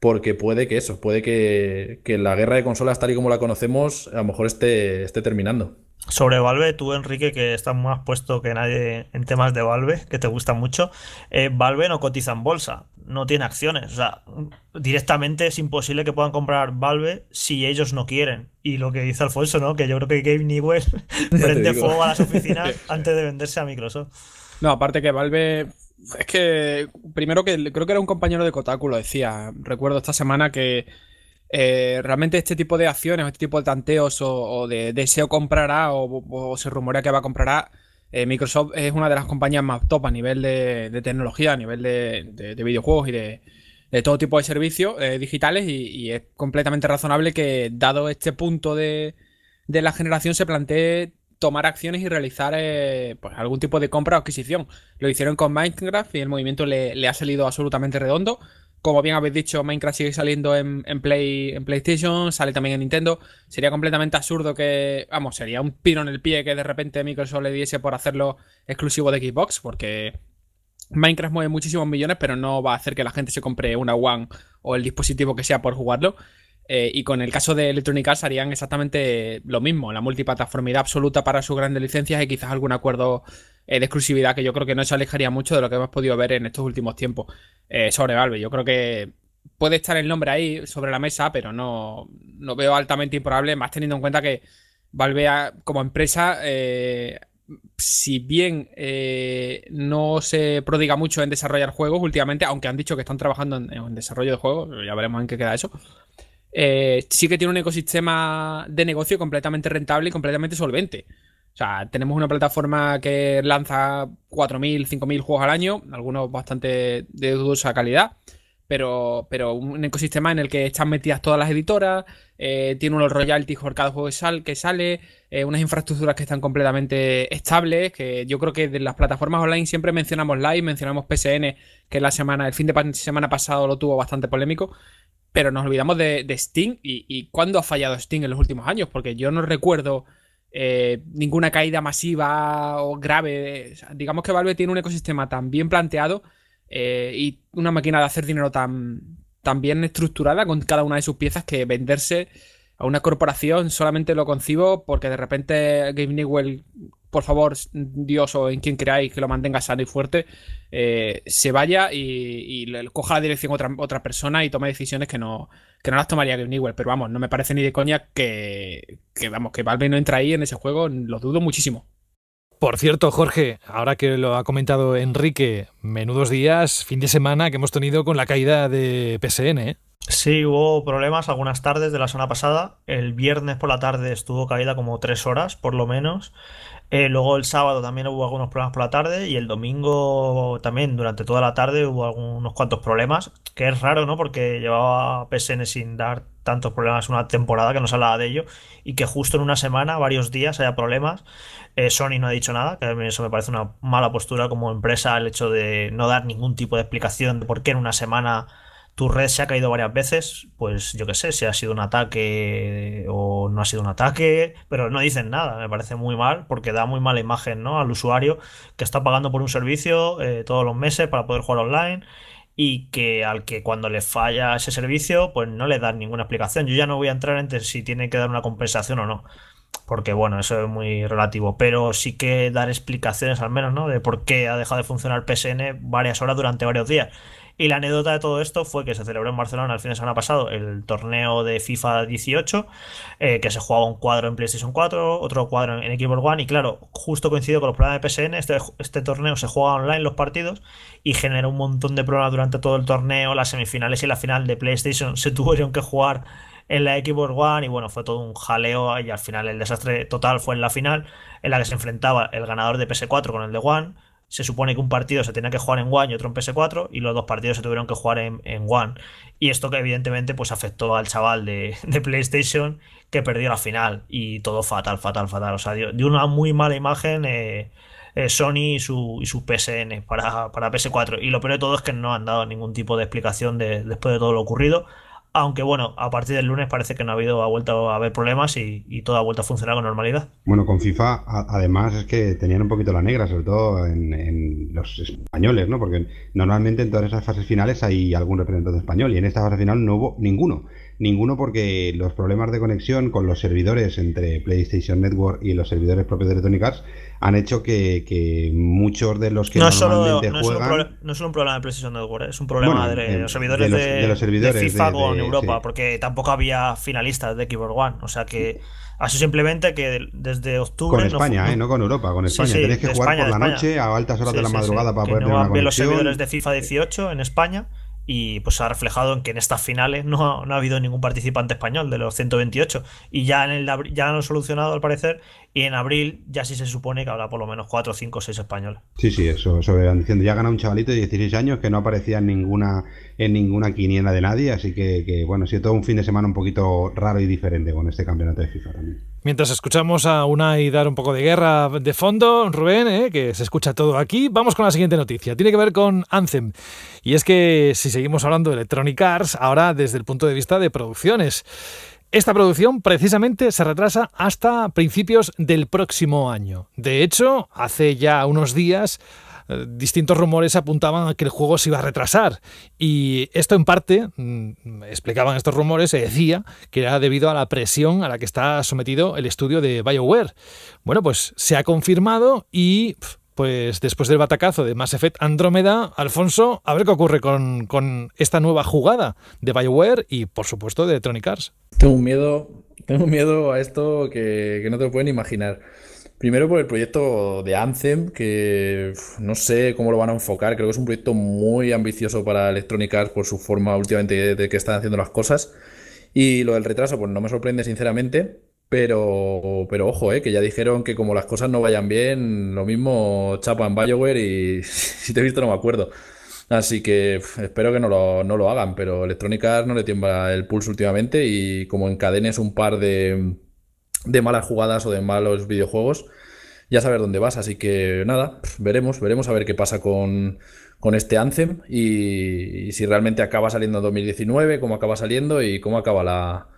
porque puede que eso, puede que, la guerra de consolas tal y como la conocemos a lo mejor esté, esté terminando. Sobre Valve, tú Enrique, que estás más puesto que nadie en temas de Valve, que te gusta mucho, eh, Valve no cotiza en bolsa no tiene acciones. O sea, directamente es imposible que puedan comprar Valve si ellos no quieren. Y lo que dice Alfonso, ¿no? Que yo creo que Gabe Newell prende fuego a las oficinas antes de venderse a Microsoft. No, aparte que Valve. Es que primero que creo que era un compañero de cotáculo decía. Recuerdo esta semana que eh, realmente este tipo de acciones, este tipo de tanteos o, de deseo comprará o, se rumorea que va a comprar eh, Microsoft es una de las compañías más top a nivel de, tecnología, a nivel de, videojuegos y de, todo tipo de servicios eh, digitales y, es completamente razonable que dado este punto de, la generación se plantee tomar acciones y realizar eh, pues, algún tipo de compra o adquisición. Lo hicieron con Minecraft y el movimiento le ha salido absolutamente redondo. Como bien habéis dicho, Minecraft sigue saliendo en, Play, en PlayStation, sale también en Nintendo. Sería completamente absurdo que, vamos, sería un piro en el pie que de repente Microsoft le diese por hacerlo exclusivo de Xbox, porque Minecraft mueve muchísimos millones, pero no va a hacer que la gente se compre una One o el dispositivo que sea por jugarlo. Eh, y con el caso de Electronic Arts harían exactamente lo mismo, la multiplataformidad absoluta para sus grandes licencias y quizás algún acuerdo eh, de exclusividad que yo creo que no se alejaría mucho de lo que hemos podido ver en estos últimos tiempos eh, sobre Valve. Yo creo que puede estar el nombre ahí sobre la mesa, pero no, veo altamente improbable, más teniendo en cuenta que Valve como empresa, si bien no se prodiga mucho en desarrollar juegos últimamente, aunque han dicho que están trabajando en desarrollo de juegos, ya veremos en qué queda eso eh, sí que tiene un ecosistema de negocio completamente rentable y completamente solvente. O sea, tenemos una plataforma que lanza 4.000, 5.000 juegos al año, algunos bastante de dudosa calidad, pero, pero un ecosistema en el que están metidas todas las editoras, eh, tiene unos royalties por cada juego que, sale, eh, unas infraestructuras que están completamente estables, que yo creo que de las plataformas online siempre mencionamos Live, mencionamos PSN, que la semana, el fin de semana pasado lo tuvo bastante polémico, pero nos olvidamos de, Sting y, cuándo ha fallado Sting en los últimos años, porque yo no recuerdo eh, ninguna caída masiva o grave. digamos que Valve tiene un ecosistema tan bien planteado eh, y una máquina de hacer dinero tan, bien estructurada con cada una de sus piezas que venderse a una corporación solamente lo concibo porque de repente Game Newell por favor, Dios o en quien creáis que lo mantenga sano y fuerte, eh, se vaya y, coja la dirección otra, otra persona y tome decisiones que no, no las tomaría Gabe Pero vamos, no me parece ni de coña que, que, vamos, que Valve no entra ahí en ese juego, lo dudo muchísimo. Por cierto, Jorge, ahora que lo ha comentado Enrique, menudos días, fin de semana que hemos tenido con la caída de PSN. ¿eh? Sí, hubo problemas algunas tardes de la semana pasada. El viernes por la tarde estuvo caída como tres horas, por lo menos. Eh, luego el sábado también hubo algunos problemas por la tarde y el domingo también durante toda la tarde hubo algunos cuantos problemas, que es raro, ¿no? Porque llevaba PSN sin dar tantos problemas una temporada que no se hablaba de ello y que justo en una semana, varios días haya problemas. Eh, Sony no ha dicho nada, que a mí eso me parece una mala postura como empresa el hecho de no dar ningún tipo de explicación de por qué en una semana tu red se ha caído varias veces, pues yo qué sé, si ha sido un ataque o no ha sido un ataque, pero no dicen nada, me parece muy mal porque da muy mala imagen ¿no? al usuario que está pagando por un servicio eh, todos los meses para poder jugar online y que al que cuando le falla ese servicio, pues no le dan ninguna explicación. Yo ya no voy a entrar en si tiene que dar una compensación o no, porque bueno, eso es muy relativo, pero sí que dar explicaciones al menos, ¿no? De por qué ha dejado de funcionar PSN varias horas durante varios días. Y la anécdota de todo esto fue que se celebró en Barcelona el fin de semana pasado el torneo de FIFA 18, eh, que se jugaba un cuadro en PlayStation 4, otro cuadro en Xbox One, y claro, justo coincidió con los problemas de PSN, este, este torneo se juega online los partidos y generó un montón de problemas durante todo el torneo, las semifinales y la final de PlayStation se tuvieron que jugar en la Xbox One y bueno, fue todo un jaleo y al final el desastre total fue en la final en la que se enfrentaba el ganador de PS4 con el de One se supone que un partido se tenía que jugar en One y otro en PS4 y los dos partidos se tuvieron que jugar en, One. Y esto que evidentemente pues afectó al chaval de, PlayStation que perdió la final y todo fatal, fatal, fatal. O sea, dio, una muy mala imagen eh, eh, Sony y su, PSN para, para PS4. Y lo peor de todo es que no han dado ningún tipo de explicación después de todo lo ocurrido. Aunque bueno, a partir del lunes parece que no ha habido, ha vuelto a haber problemas y, y todo ha vuelto a funcionar con normalidad. Bueno, con FIFA además es que tenían un poquito la negra, sobre todo en, en, los españoles, ¿no? Porque normalmente en todas esas fases finales hay algún representante español y en esta fase final no hubo ninguno. Ninguno porque los problemas de conexión con los servidores entre PlayStation Network y los servidores propios de Electronic Arts han hecho que, muchos de los que normalmente solo, no no es solo un problema de PlayStation Network, es un problema de, los servidores de, FIFA con Europa, porque tampoco había finalistas de Keyboard One, o sea que... Así simplemente que desde octubre. Con España, ¿eh? no, con Europa, con España. que jugar por la noche a altas horas de la madrugada para poder no los servidores de FIFA 18 en España y pues se ha reflejado en que en estas finales no, ha habido ningún participante español de los 128 y ya en el ya lo han solucionado al parecer y en abril ya sí se supone que habrá por lo menos 4, 5, 6 españoles. Sí, sí, eso, eso van diciendo. Ya gana un chavalito de 16 años que no aparecía en ninguna en ninguna quiniela de nadie, así que, que bueno, sido todo un fin de semana un poquito raro y diferente con este campeonato de FIFA también. Mientras escuchamos a Unai dar un poco de guerra de fondo, Rubén, eh, que se escucha todo aquí, vamos con la siguiente noticia. Tiene que ver con Anthem. Y es que si seguimos hablando de Electronic Arts, ahora desde el punto de vista de producciones. Esta producción precisamente se retrasa hasta principios del próximo año. De hecho, hace ya unos días distintos rumores apuntaban a que el juego se iba a retrasar. Y esto en parte, mm, explicaban estos rumores, se decía que era debido a la presión a la que está sometido el estudio de BioWare. Bueno, pues se ha confirmado y pues después del batacazo de Mass Effect Andrómeda, Alfonso, a ver qué ocurre con, esta nueva jugada de Bioware y por supuesto de Electronic Arts. Tengo un miedo, tengo miedo a esto que, que no te pueden imaginar. Primero por el proyecto de Anthem, que no sé cómo lo van a enfocar. Creo que es un proyecto muy ambicioso para Electronic Arts por su forma últimamente de, que están haciendo las cosas. Y lo del retraso, pues no me sorprende sinceramente. Pero, pero ojo, eh, que ya dijeron que como las cosas no vayan bien, lo mismo chapan Bioware y si te he visto no me acuerdo. Así que espero que no lo, no lo hagan, pero Electronic Arts no le tiembla el pulso últimamente y como encadenes un par de, de malas jugadas o de malos videojuegos, ya saber dónde vas. Así que nada, veremos, veremos a ver qué pasa con, con este Anthem y, si realmente acaba saliendo en 2019, cómo acaba saliendo y cómo acaba la,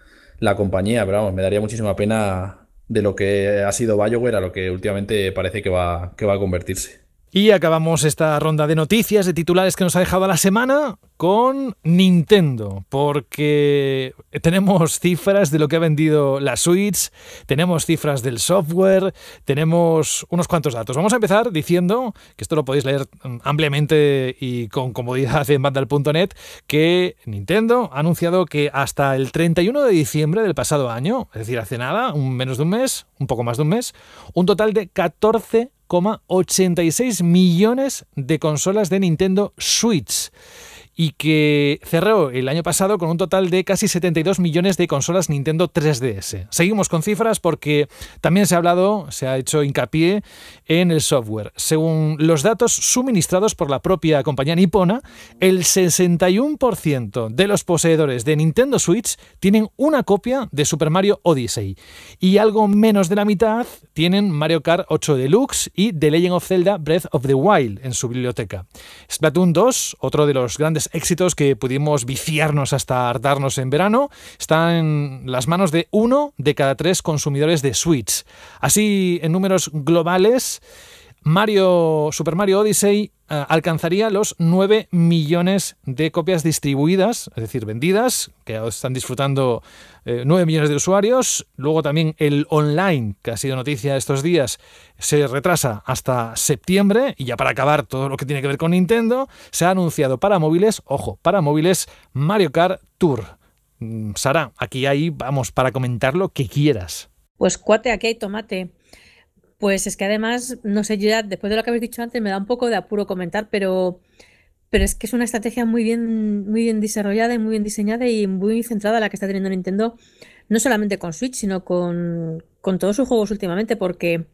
la compañía. Pero vamos, me daría muchísima pena de lo que ha sido BioWare a lo que últimamente parece que va, que va a convertirse. Y acabamos esta ronda de noticias, de titulares que nos ha dejado la semana con Nintendo, porque tenemos cifras de lo que ha vendido la Switch, tenemos cifras del software, tenemos unos cuantos datos. Vamos a empezar diciendo, que esto lo podéis leer ampliamente y con comodidad en bandal.net, que Nintendo ha anunciado que hasta el 31 de diciembre del pasado año, es decir, hace nada, un menos de un mes, un poco más de un mes, un total de 14 86 millones de consolas de Nintendo Switch y que cerró el año pasado con un total de casi 72 millones de consolas Nintendo 3DS. Seguimos con cifras porque también se ha hablado, se ha hecho hincapié en el software. Según los datos suministrados por la propia compañía nipona, el 61% de los poseedores de Nintendo Switch tienen una copia de Super Mario Odyssey y algo menos de la mitad tienen Mario Kart 8 Deluxe y The Legend of Zelda Breath of the Wild en su biblioteca. Splatoon 2, otro de los grandes éxitos que pudimos viciarnos hasta hartarnos en verano están en las manos de uno de cada tres consumidores de Switch. Así, en números globales, Mario, Super Mario Odyssey eh, alcanzaría los 9 millones de copias distribuidas, es decir, vendidas, que están disfrutando 9 eh, millones de usuarios. Luego también el online, que ha sido noticia estos días, se retrasa hasta septiembre. Y ya para acabar todo lo que tiene que ver con Nintendo, se ha anunciado para móviles, ojo, para móviles Mario Kart Tour. Mm, Sara, aquí hay, vamos, para comentar lo que quieras. Pues cuate, aquí hay tomate. Pues es que además, no sé, ya después de lo que habéis dicho antes me da un poco de apuro comentar, pero, pero es que es una estrategia muy bien, muy bien desarrollada y muy bien diseñada y muy centrada la que está teniendo Nintendo, no solamente con Switch, sino con, con todos sus juegos últimamente, porque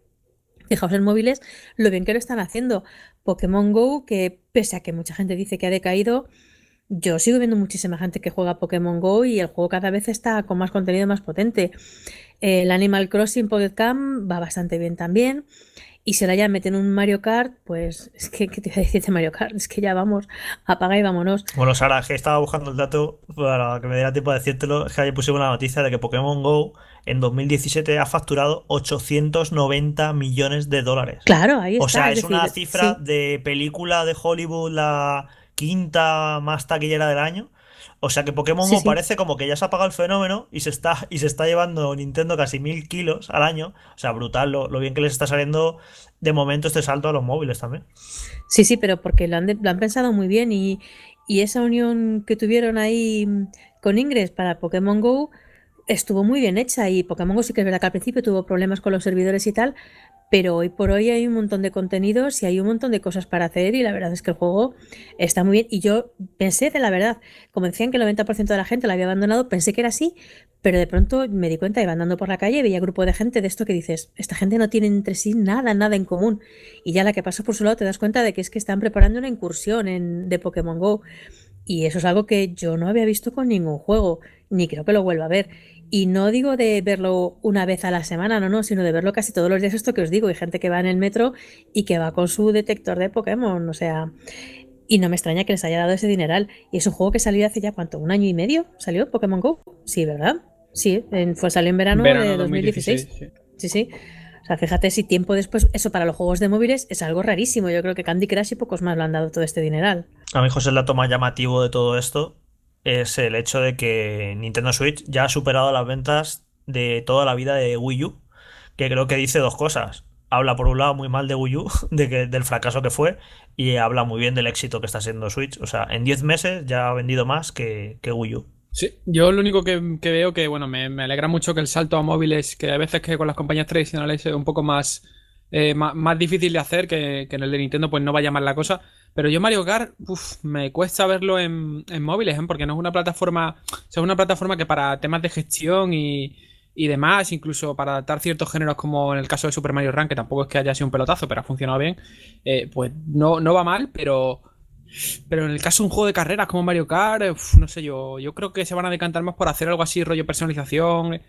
fijaos en móviles lo bien que lo están haciendo. Pokémon Go, que pese a que mucha gente dice que ha decaído, yo sigo viendo muchísima gente que juega Pokémon Go y el juego cada vez está con más contenido más potente. El Animal Crossing Pocket Camp va bastante bien también. Y si ahora ya meten un Mario Kart, pues es que, ¿qué te voy a decir Mario Kart? Es que ya vamos, apaga y vámonos. Bueno, Sara, que estaba buscando el dato para que me diera tiempo de decírtelo. Es que ayer pusimos la noticia de que Pokémon Go en 2017 ha facturado 890 millones de dólares. Claro, ahí está. O sea, es, una cifra de película de Hollywood, la quinta más taquillera del año. O sea que Pokémon Go parece como que ya se ha apagado el fenómeno y se está, y se está llevando Nintendo casi mil kilos al año. O sea, brutal lo, lo, bien que les está saliendo de momento este salto a los móviles también. Sí, sí, pero porque lo han, pensado muy bien y, y, esa unión que tuvieron ahí con Ingress para Pokémon Go estuvo muy bien hecha y Pokémon Go sí que es verdad que al principio tuvo problemas con los servidores y tal, pero hoy por hoy hay un montón de contenidos y hay un montón de cosas para hacer y la verdad es que el juego está muy bien. Y yo pensé de la verdad, como decían que el 90% de la gente lo había abandonado, pensé que era así, pero de pronto me di cuenta, iba andando por la calle, veía grupo de gente de esto que dices, esta gente no tiene entre sí nada, nada en común. Y ya la que pasa por su lado te das cuenta de que es que están preparando una incursión en, de Pokémon Go. Y eso es algo que yo no había visto con ningún juego, ni creo que lo vuelva a ver. Y no digo de verlo una vez a la semana, no, no, sino de verlo casi todos los días, esto que os digo, hay gente que va en el metro y que va con su detector de Pokémon, o sea, y no me extraña que les haya dado ese dineral. Y es un juego que salió hace ya cuánto, un año y medio, salió Pokémon Go, sí, ¿verdad? Sí, fue, salió en verano, de 2016. sí. sí. O sea, fíjate si tiempo después, eso para los juegos de móviles es algo rarísimo. Yo creo que Candy Crush y pocos más lo han dado todo este dineral. A mí, José, la toma llamativo de todo esto es el hecho de que Nintendo Switch ya ha superado las ventas de toda la vida de Wii U, que creo que dice dos cosas. Habla por un lado muy mal de Wii U, de del fracaso que fue, y habla muy bien del éxito que está siendo Switch. O sea, en 10 meses ya ha vendido más que, Wii U. Sí, yo lo único que, veo que, bueno, me, alegra mucho que el salto a móviles, que a veces que con las compañías tradicionales es un poco más, eh, más, difícil de hacer, que, que en el de Nintendo pues no vaya mal la cosa. Pero yo Mario Kart, me cuesta verlo en, móviles, ¿eh? porque no es una plataforma, es una plataforma que para temas de gestión y, demás, incluso para adaptar ciertos géneros como en el caso de Super Mario Run, que tampoco es que haya sido un pelotazo, pero ha funcionado bien, eh, pues no, no va mal, pero... Pero en el caso de un juego de carreras como Mario Kart, eh, no sé yo, yo creo que se van a decantar más por hacer algo así, rollo personalización,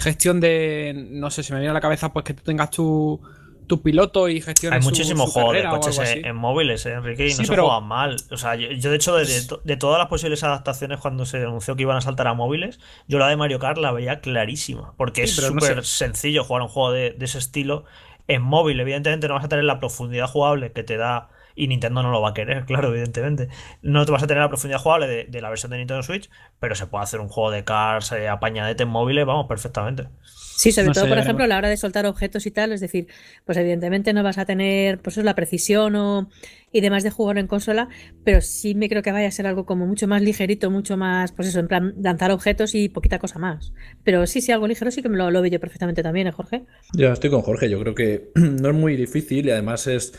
gestión de, no sé, se me viene a la cabeza pues que tú tengas tu, tu piloto y gestión Hay muchísimos juegos de coches en, móviles, ¿eh, Enrique, y no se juegan mal. O sea, yo, de hecho, de, todas las posibles adaptaciones cuando se anunció que iban a saltar a móviles, yo la de Mario Kart la veía clarísima, porque es súper sencillo jugar un juego de, ese estilo en móvil. Evidentemente no vas a tener la profundidad jugable que te da y Nintendo no lo va a querer, claro, evidentemente. No te vas a tener la profundidad jugable de, la versión de Nintendo Switch, pero se puede hacer un juego de cars eh, apañadete en móviles, vamos, perfectamente. Sí, sobre todo, por ejemplo, a la hora de soltar objetos y tal, es decir, pues evidentemente no vas a tener pues la precisión y demás de jugar en consola, pero sí me creo que vaya a ser algo como mucho más ligerito, mucho más, pues eso, en plan lanzar objetos y poquita cosa más. Pero sí, sí, algo ligero sí que me lo, veo yo perfectamente también, ¿eh, Jorge? Yo estoy con Jorge, yo creo que no es muy difícil y además es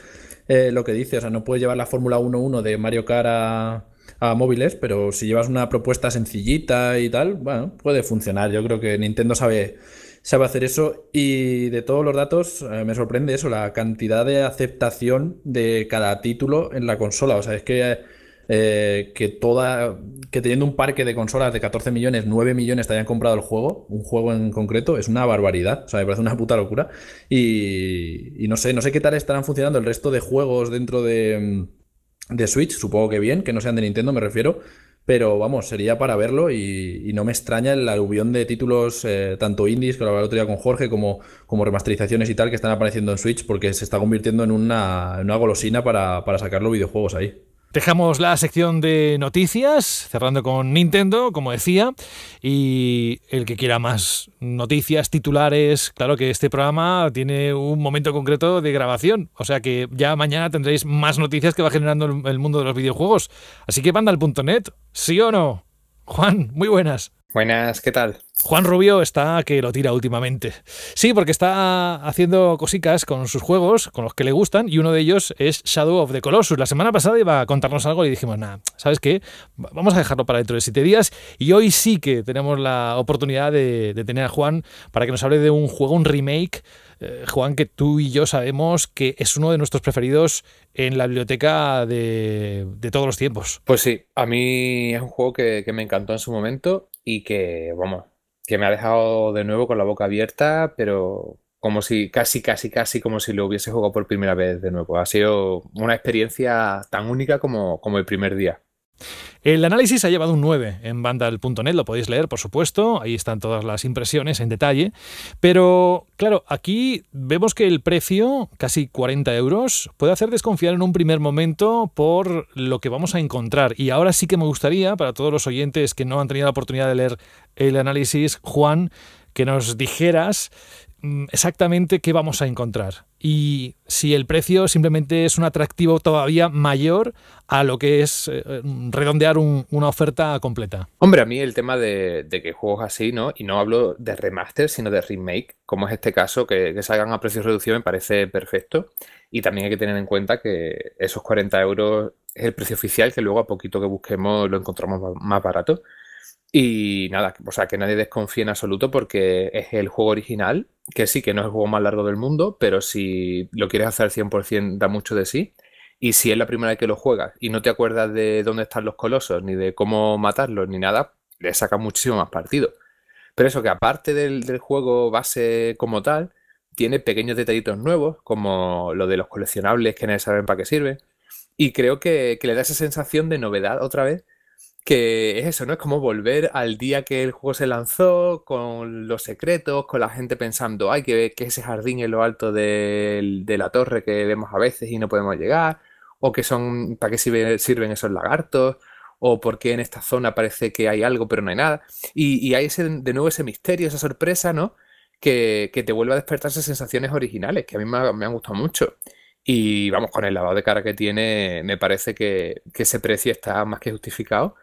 eh, lo que dice, o sea, no puedes llevar la Fórmula 1-1 de Mario Kart a a móviles, pero si llevas una propuesta sencillita y tal, bueno, puede funcionar. Yo creo que Nintendo sabe, sabe hacer eso. Y de todos los datos, eh, me sorprende eso, la cantidad de aceptación de cada título en la consola. O sea, es que, eh, que toda. que teniendo un parque de consolas de 14 millones, 9 millones te hayan comprado el juego, un juego en concreto, es una barbaridad. O sea, me parece una puta locura. Y, y no sé, no sé qué tal estarán funcionando el resto de juegos dentro de. Mm, de Switch, supongo que bien, que no sean de Nintendo, me refiero. Pero vamos, sería para verlo y, y no me extraña el aluvión de títulos, eh, tanto indies, que lo hablaba el otro día con Jorge, como, como remasterizaciones y tal, que están apareciendo en Switch porque se está convirtiendo en una, una golosina para, para sacar los videojuegos ahí. Dejamos la sección de noticias, cerrando con Nintendo, como decía, y el que quiera más noticias, titulares, claro que este programa tiene un momento concreto de grabación, o sea que ya mañana tendréis más noticias que va generando el mundo de los videojuegos. Así que vandal.net, sí o no. Juan, muy buenas. Buenas, ¿qué tal? Juan Rubio está que lo tira últimamente. Sí, porque está haciendo cositas con sus juegos, con los que le gustan, y uno de ellos es Shadow of the Colossus. La semana pasada iba a contarnos algo y dijimos, nada, ¿sabes qué? Vamos a dejarlo para dentro de siete días. Y hoy sí que tenemos la oportunidad de, tener a Juan para que nos hable de un juego, un remake. Eh, Juan, que tú y yo sabemos que es uno de nuestros preferidos en la biblioteca de, todos los tiempos. Pues sí, a mí es un juego que me encantó en su momento y que, vamos, que me ha dejado de nuevo con la boca abierta, pero como si casi, casi, casi como si lo hubiese jugado por primera vez de nuevo. Ha sido una experiencia tan única como, como el primer día. El análisis ha llevado un 9 en Vandal.net, lo podéis leer, por supuesto, ahí están todas las impresiones en detalle, pero claro, aquí vemos que el precio, casi 40 euros, puede hacer desconfiar en un primer momento por lo que vamos a encontrar. Y ahora sí que me gustaría, para todos los oyentes que no han tenido la oportunidad de leer el análisis, Juan, que nos dijeras Mm, exactamente qué vamos a encontrar y si el precio simplemente es un atractivo todavía mayor a lo que es eh, redondear una oferta completa. Hombre, a mí el tema de, que juegos así, ¿no? Y no hablo de remaster, sino de remake, como es este caso, que, que salgan a precios reducidos me parece perfecto. Y también hay que tener en cuenta que esos 40 euros es el precio oficial, que luego a poquito que busquemos lo encontramos más barato. Y nada, o sea, que nadie desconfíe en absoluto porque es el juego original, que sí, que no es el juego más largo del mundo, pero si lo quieres hacer al 100% da mucho de sí. Y si es la primera vez que lo juegas y no te acuerdas de dónde están los colosos, ni de cómo matarlos, ni nada, le sacas muchísimo más partido. Pero eso que aparte del, juego base como tal, tiene pequeños detallitos nuevos, como lo de los coleccionables que nadie sabe para qué sirve. Y creo que le da esa sensación de novedad otra vez que es eso, ¿no? Es como volver al día que el juego se lanzó, con los secretos, con la gente pensando, ay, que, que ese jardín en lo alto de, la torre que vemos a veces y no podemos llegar, o que son, ¿para qué sirven, esos lagartos? o por qué en esta zona parece que hay algo pero no hay nada. Y, hay ese, de nuevo ese misterio, esa sorpresa, ¿no? Que, te vuelve a despertarse sensaciones originales, que a mí me, han gustado mucho. Y vamos, con el lavado de cara que tiene, me parece que ese precio está más que justificado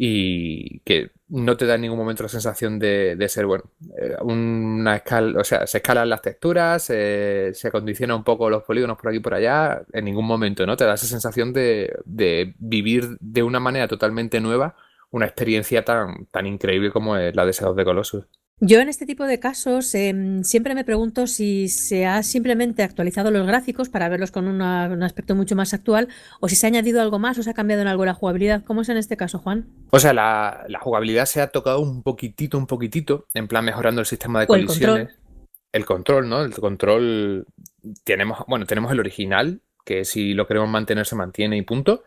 y que no te da en ningún momento la sensación de, de ser, bueno, eh, una escala, o sea, se escalan las texturas, eh, se condiciona un poco los polígonos por aquí y por allá, en ningún momento, ¿no? Te da esa sensación de, de vivir de una manera totalmente nueva una experiencia tan, tan increíble como es la de Shadow de de Colossus. Yo en este tipo de casos em, siempre me pregunto si se ha simplemente actualizado los gráficos para verlos con un aspecto mucho más actual o si se ha añadido algo más o se ha cambiado en algo la jugabilidad. ¿Cómo es en este caso, Juan? O sea, la, jugabilidad se ha tocado un poquitito, un poquitito, en plan mejorando el sistema de colisiones. El control. el control, ¿no? El control tenemos, bueno, tenemos el original, que si lo queremos mantener se mantiene y punto.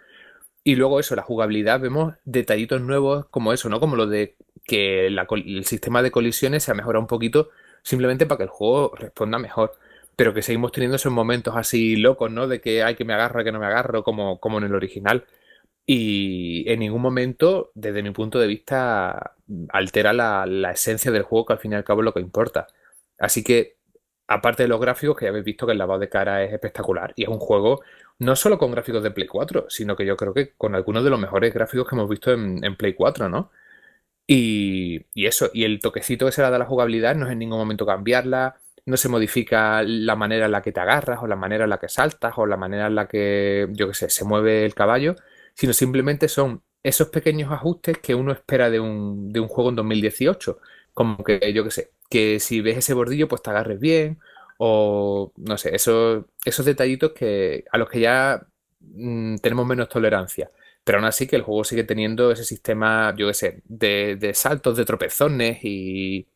Y luego eso, la jugabilidad, vemos detallitos nuevos como eso, ¿no? Como lo de que el sistema de colisiones se ha mejorado un poquito simplemente para que el juego responda mejor. Pero que seguimos teniendo esos momentos así locos, ¿no? De que hay que me agarro, que no me agarro, como, como en el original. Y en ningún momento, desde mi punto de vista, altera la, esencia del juego, que al fin y al cabo es lo que importa. Así que, aparte de los gráficos, que ya habéis visto que el lavado de cara es espectacular. Y es un juego no solo con gráficos de Play 4, sino que yo creo que con algunos de los mejores gráficos que hemos visto en Play 4, ¿no? Y, eso, y el toquecito que se le da a la jugabilidad no es en ningún momento cambiarla, no se modifica la manera en la que te agarras o la manera en la que saltas o la manera en la que, yo qué sé, se mueve el caballo, sino simplemente son esos pequeños ajustes que uno espera de un, de un juego en 2018. Como que, yo qué sé, que si ves ese bordillo pues te agarres bien o, no sé, esos, esos detallitos que, a los que ya mm, tenemos menos tolerancia. Pero aún así que el juego sigue teniendo ese sistema, yo qué sé, de, saltos, de tropezones y,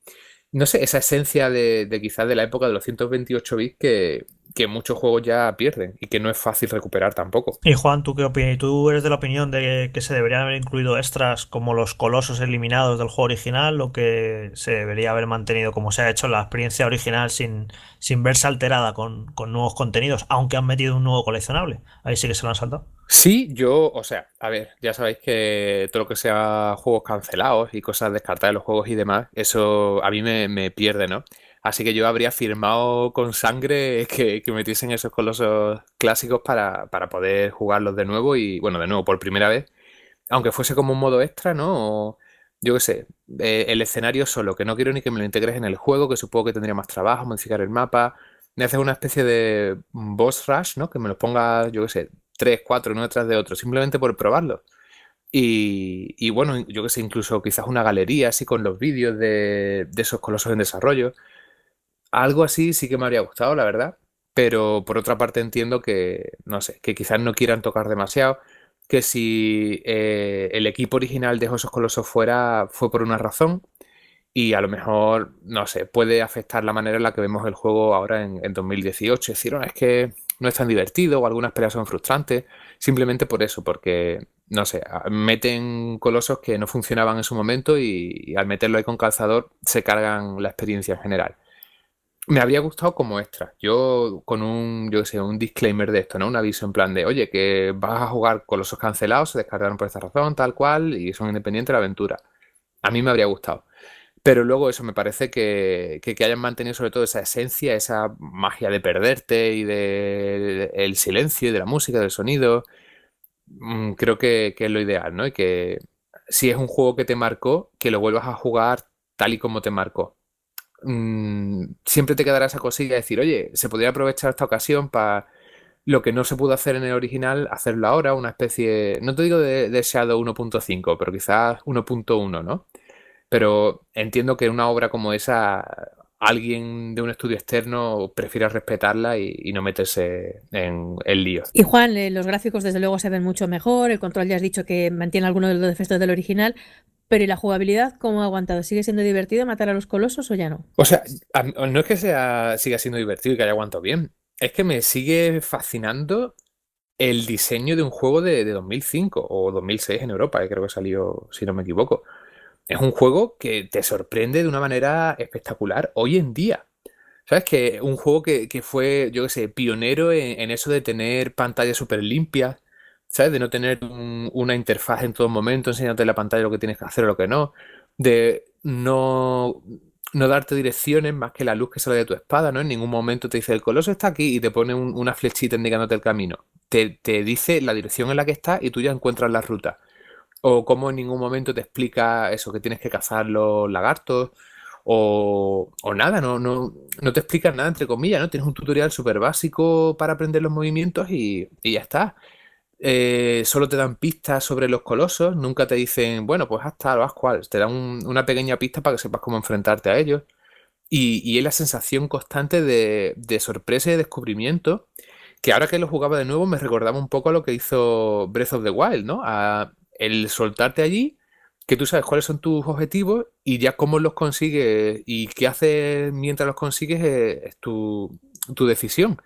no sé, esa esencia de, de quizás de la época de los 128 bits que, que muchos juegos ya pierden y que no es fácil recuperar tampoco. Y Juan, ¿tú qué opinas? ¿Tú eres de la opinión de que se deberían haber incluido extras como los colosos eliminados del juego original o que se debería haber mantenido como se ha hecho la experiencia original sin, sin verse alterada con, nuevos contenidos, aunque han metido un nuevo coleccionable? Ahí sí que se lo han saltado. Sí, yo, o sea, a ver, ya sabéis que todo lo que sea juegos cancelados y cosas descartadas de los juegos y demás, eso a mí me, me pierde, ¿no? Así que yo habría firmado con sangre que, que metiesen esos colosos clásicos para, poder jugarlos de nuevo y, bueno, de nuevo, por primera vez. Aunque fuese como un modo extra, ¿no? yo qué sé, eh, el escenario solo, que no quiero ni que me lo integres en el juego, que supongo que tendría más trabajo, modificar el mapa. Me haces una especie de boss rush, ¿no? Que me los ponga, yo qué sé, tres, cuatro, uno detrás de otro, simplemente por probarlo. Y, bueno, yo qué sé, incluso quizás una galería así con los vídeos de esos colosos en desarrollo. Algo así sí que me habría gustado, la verdad. Pero por otra parte entiendo que, no sé, que quizás no quieran tocar demasiado. Que si eh, el equipo original de Osos Colosos fuera, fue por una razón. Y a lo mejor, no sé, puede afectar la manera en la que vemos el juego ahora en, 2018. Es decir, es que no es tan divertido o algunas peleas son frustrantes. Simplemente por eso, porque, no sé, meten colosos que no funcionaban en su momento y, y al meterlo ahí con calzador se cargan la experiencia en general me habría gustado como extra. Yo con un, yo sé, un disclaimer de esto, ¿no? Un aviso en plan de, oye, que vas a jugar con los os cancelados, se descartaron por esta razón, tal cual, y son independientes de la aventura. A mí me habría gustado. Pero luego eso, me parece que, que, hayan mantenido sobre todo esa esencia, esa magia de perderte y del de silencio y de la música, del sonido. Mm, creo que, que es lo ideal, ¿no? Y que si es un juego que te marcó, que lo vuelvas a jugar tal y como te marcó Mm, siempre te quedará esa cosilla de decir, oye, se podría aprovechar esta ocasión para lo que no se pudo hacer en el original, hacerlo ahora, una especie, no te digo de, de 1.5, pero quizás 1.1, ¿no? Pero entiendo que una obra como esa alguien de un estudio externo prefiera respetarla y, no meterse en el lío. Y Juan, eh, los gráficos desde luego se ven mucho mejor, el control ya has dicho que mantiene algunos de los defectos del original, pero ¿y la jugabilidad cómo ha aguantado? ¿Sigue siendo divertido matar a los colosos o ya no? O sea, no es que sea, siga siendo divertido y que haya aguantado bien, es que me sigue fascinando el diseño de un juego de, de 2005 o 2006 en Europa, que eh, creo que salió, si no me equivoco es un juego que te sorprende de una manera espectacular hoy en día. ¿Sabes? Que un juego que, fue, yo qué sé, pionero en, eso de tener pantallas súper limpias, ¿sabes? De no tener una interfaz en todo momento, enseñándote la pantalla lo que tienes que hacer o lo que no, de no, no darte direcciones más que la luz que sale de tu espada, ¿no? En ningún momento te dice el coloso está aquí y te pone una flechita indicándote el camino. Te, te dice la dirección en la que está y tú ya encuentras la ruta o cómo en ningún momento te explica eso, que tienes que cazar los lagartos, o, o nada, no, no, no te explica nada, entre comillas, ¿no? Tienes un tutorial súper básico para aprender los movimientos y, ya está. Eh, solo te dan pistas sobre los colosos, nunca te dicen, bueno, pues hasta tal o haz cual, te dan una pequeña pista para que sepas cómo enfrentarte a ellos. Y, es la sensación constante de, de, sorpresa y de descubrimiento, que ahora que lo jugaba de nuevo me recordaba un poco a lo que hizo Breath of the Wild, ¿no? A, el soltarte allí, que tú sabes cuáles son tus objetivos y ya cómo los consigues y qué haces mientras los consigues es, tu, tu, decisión.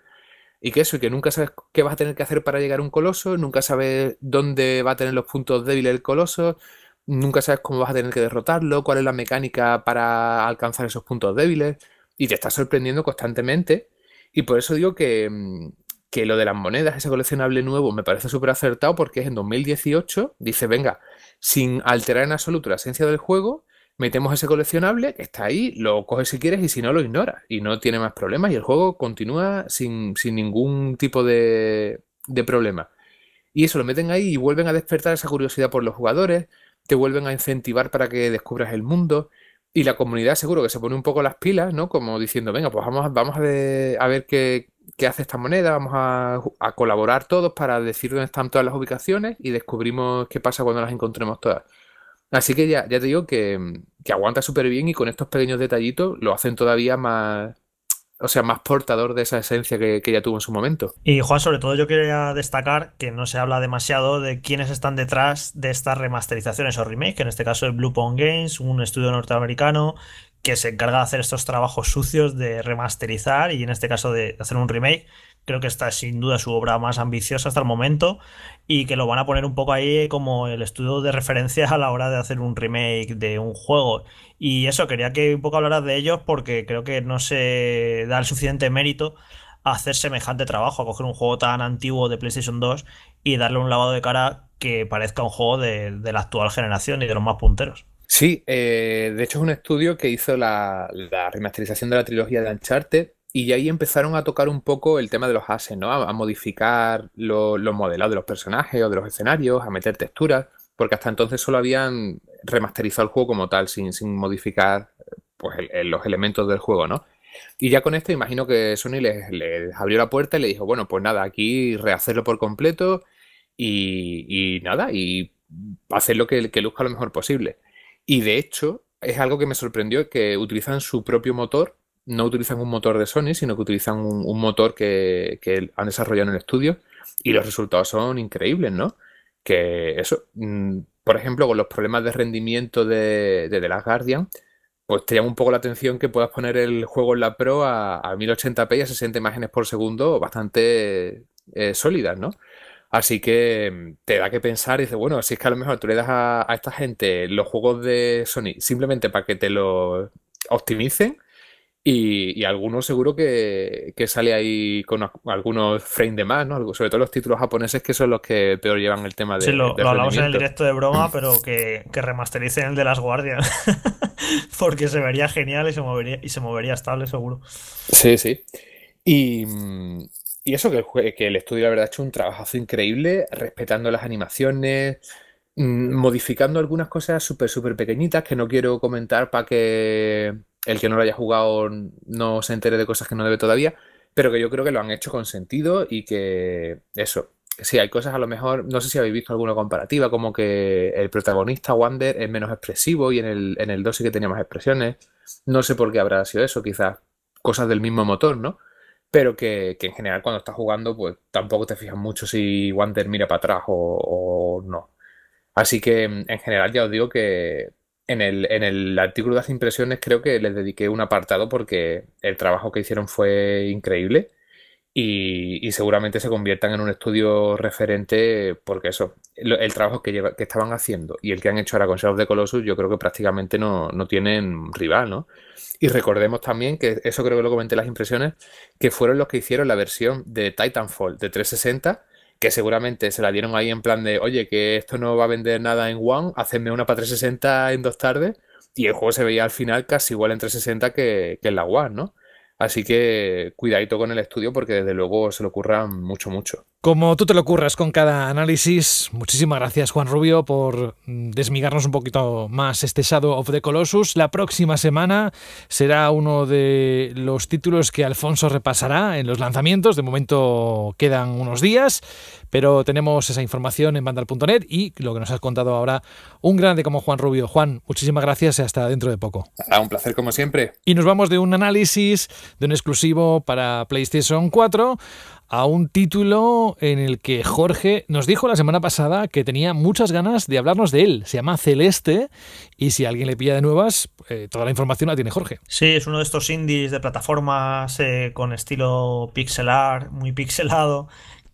Y que eso, y que nunca sabes qué vas a tener que hacer para llegar a un coloso, nunca sabes dónde va a tener los puntos débiles el coloso, nunca sabes cómo vas a tener que derrotarlo, cuál es la mecánica para alcanzar esos puntos débiles, y te estás sorprendiendo constantemente. Y por eso digo que, mm, que lo de las monedas, ese coleccionable nuevo, me parece súper acertado porque es en 2018, dice, venga, sin alterar en absoluto la esencia del juego, metemos ese coleccionable, que está ahí, lo coges si quieres y si no, lo ignoras y no tiene más problemas y el juego continúa sin, ningún tipo de, de problema. Y eso lo meten ahí y vuelven a despertar esa curiosidad por los jugadores, te vuelven a incentivar para que descubras el mundo. Y la comunidad seguro que se pone un poco las pilas, ¿no? Como diciendo, venga, pues vamos, a ver qué, qué hace esta moneda, vamos a, colaborar todos para decir dónde están todas las ubicaciones y descubrimos qué pasa cuando las encontremos todas. Así que ya, ya te digo que, aguanta súper bien y con estos pequeños detallitos lo hacen todavía más, o sea, más portador de esa esencia que, ya tuvo en su momento. Y Juan, sobre todo yo quería destacar que no se habla demasiado de quiénes están detrás de estas remasterizaciones o remakes, que en este caso es Pong Games, un estudio norteamericano que se encarga de hacer estos trabajos sucios de remasterizar y en este caso de hacer un remake. Creo que esta es sin duda su obra más ambiciosa hasta el momento y que lo van a poner un poco ahí como el estudio de referencia a la hora de hacer un remake de un juego. Y eso, quería que un poco hablaras de ellos porque creo que no se da el suficiente mérito a hacer semejante trabajo, a coger un juego tan antiguo de PlayStation 2 y darle un lavado de cara que parezca un juego de, de la actual generación y de los más punteros. Sí, eh, de hecho es un estudio que hizo la, remasterización de la trilogía de Uncharted y ahí empezaron a tocar un poco el tema de los assets, ¿no? A, modificar los modelados de los personajes o de los escenarios, a meter texturas, porque hasta entonces solo habían remasterizado el juego como tal, sin, modificar pues, los elementos del juego, ¿no? Y ya con esto imagino que Sony les, abrió la puerta y le dijo, bueno, pues nada, aquí rehacerlo por completo y, nada, y hacer lo que luzca lo mejor posible. Y de hecho, es algo que me sorprendió, que utilizan su propio motor, no utilizan un motor de Sony, sino que utilizan un, motor que, han desarrollado en el estudio y los resultados son increíbles, ¿no? Que eso, mm, por ejemplo, con los problemas de rendimiento de, de The Last Guardian, pues te llama un poco la atención que puedas poner el juego en la Pro a, 1080p y a 60 imágenes por segundo bastante eh, sólidas, ¿no? Así que mm, te da que pensar y dices, bueno, si es que a lo mejor tú le das a, esta gente los juegos de Sony simplemente para que te los optimicen y, y algunos seguro que, que, sale ahí con algunos frames de más, ¿no? Sobre todo los títulos japoneses que son los que peor llevan el tema de... Sí, lo, hablamos en el directo de broma, pero que, que remastericen el de las guardias. Porque se vería genial y movería, y se movería estable seguro. Sí, sí. Y... Mm, y eso que, el estudio, la verdad, ha hecho un trabajazo increíble, respetando las animaciones, mm, modificando algunas cosas súper, súper pequeñitas que no quiero comentar para que el que no lo haya jugado no se entere de cosas que no debe todavía, pero que yo creo que lo han hecho con sentido y que eso. si hay cosas a lo mejor, no sé si habéis visto alguna comparativa, como que el protagonista Wander es menos expresivo y en el, en el 2 sí que tenía más expresiones. No sé por qué habrá sido eso, quizás cosas del mismo motor, ¿no? pero que, que, en general cuando estás jugando, pues tampoco te fijas mucho si Wander mira para atrás o, no. Así que mm, en general ya os digo que en el, en el, artículo de las impresiones creo que les dediqué un apartado porque el trabajo que hicieron fue increíble y, seguramente se conviertan en un estudio referente porque eso, el, trabajo que, que estaban haciendo y el que han hecho ahora con Shadow of the Colossus, yo creo que prácticamente no, tienen rival, ¿no? Y recordemos también que, eso creo que lo comenté en las impresiones, que fueron los que hicieron la versión de Titanfall de 360, que seguramente se la dieron ahí en plan de, oye, que esto no va a vender nada en One, hacenme una para 360 en dos tardes, y el juego se veía al final casi igual en 360 que, que en la One, ¿no? Así que cuidadito con el estudio porque desde luego se lo ocurran mucho, mucho. Como tú te lo ocurras con cada análisis, muchísimas gracias Juan Rubio por desmigarnos un poquito más este Shadow of the Colossus. La próxima semana será uno de los títulos que Alfonso repasará en los lanzamientos. De momento quedan unos días, pero tenemos esa información en bandal.net y lo que nos has contado ahora, un grande como Juan Rubio. Juan, muchísimas gracias y hasta dentro de poco. Ah, un placer como siempre. Y nos vamos de un análisis de un exclusivo para PlayStation 4 a un título en el que Jorge nos dijo la semana pasada que tenía muchas ganas de hablarnos de él. Se llama Celeste y si alguien le pilla de nuevas, eh, toda la información la tiene Jorge. Sí, es uno de estos indies de plataformas eh, con estilo pixelar, muy pixelado,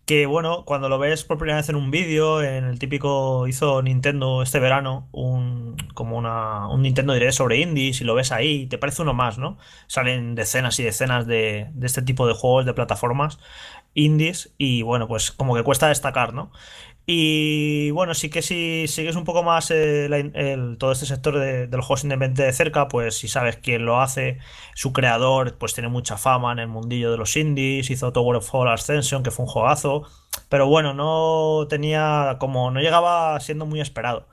que bueno, cuando lo ves por primera vez en un vídeo, en el típico hizo Nintendo este verano, un, como una, un Nintendo Direct sobre indies, y lo ves ahí, te parece uno más, ¿no? Salen decenas y decenas de, de este tipo de juegos, de plataformas, indies y bueno, pues como que cuesta destacar, ¿no? Y bueno, sí que si sigues un poco más eh, el, todo este sector de, del juego independiente de cerca, pues si sabes quién lo hace, su creador, pues tiene mucha fama en el mundillo de los indies, hizo Tower of Fall Ascension, que fue un juegazo, pero bueno, no tenía, como no llegaba siendo muy esperado.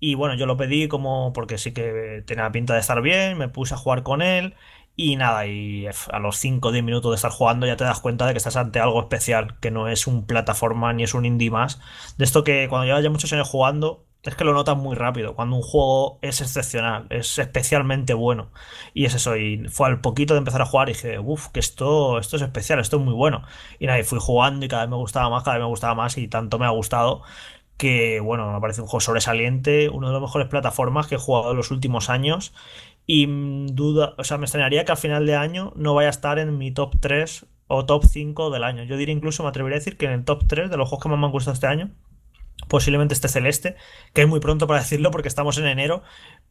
Y bueno, yo lo pedí como porque sí que tenía pinta de estar bien, me puse a jugar con él y nada, y a los 5 o 10 minutos de estar jugando ya te das cuenta de que estás ante algo especial, que no es un plataforma ni es un indie más. De esto que cuando llevas ya muchos años jugando, es que lo notas muy rápido. Cuando un juego es excepcional, es especialmente bueno. Y es eso. Y fue al poquito de empezar a jugar y dije, uff, que esto, esto es especial, esto es muy bueno. Y nada, y fui jugando y cada vez me gustaba más, cada vez me gustaba más y tanto me ha gustado que, bueno, me parece un juego sobresaliente, uno de los mejores plataformas que he jugado en los últimos años y duda, o sea, me extrañaría que al final de año no vaya a estar en mi top 3 o top 5 del año. Yo diría incluso, me atrevería a decir que en el top 3 de los juegos que más me han gustado este año, posiblemente esté Celeste, que es muy pronto para decirlo porque estamos en enero,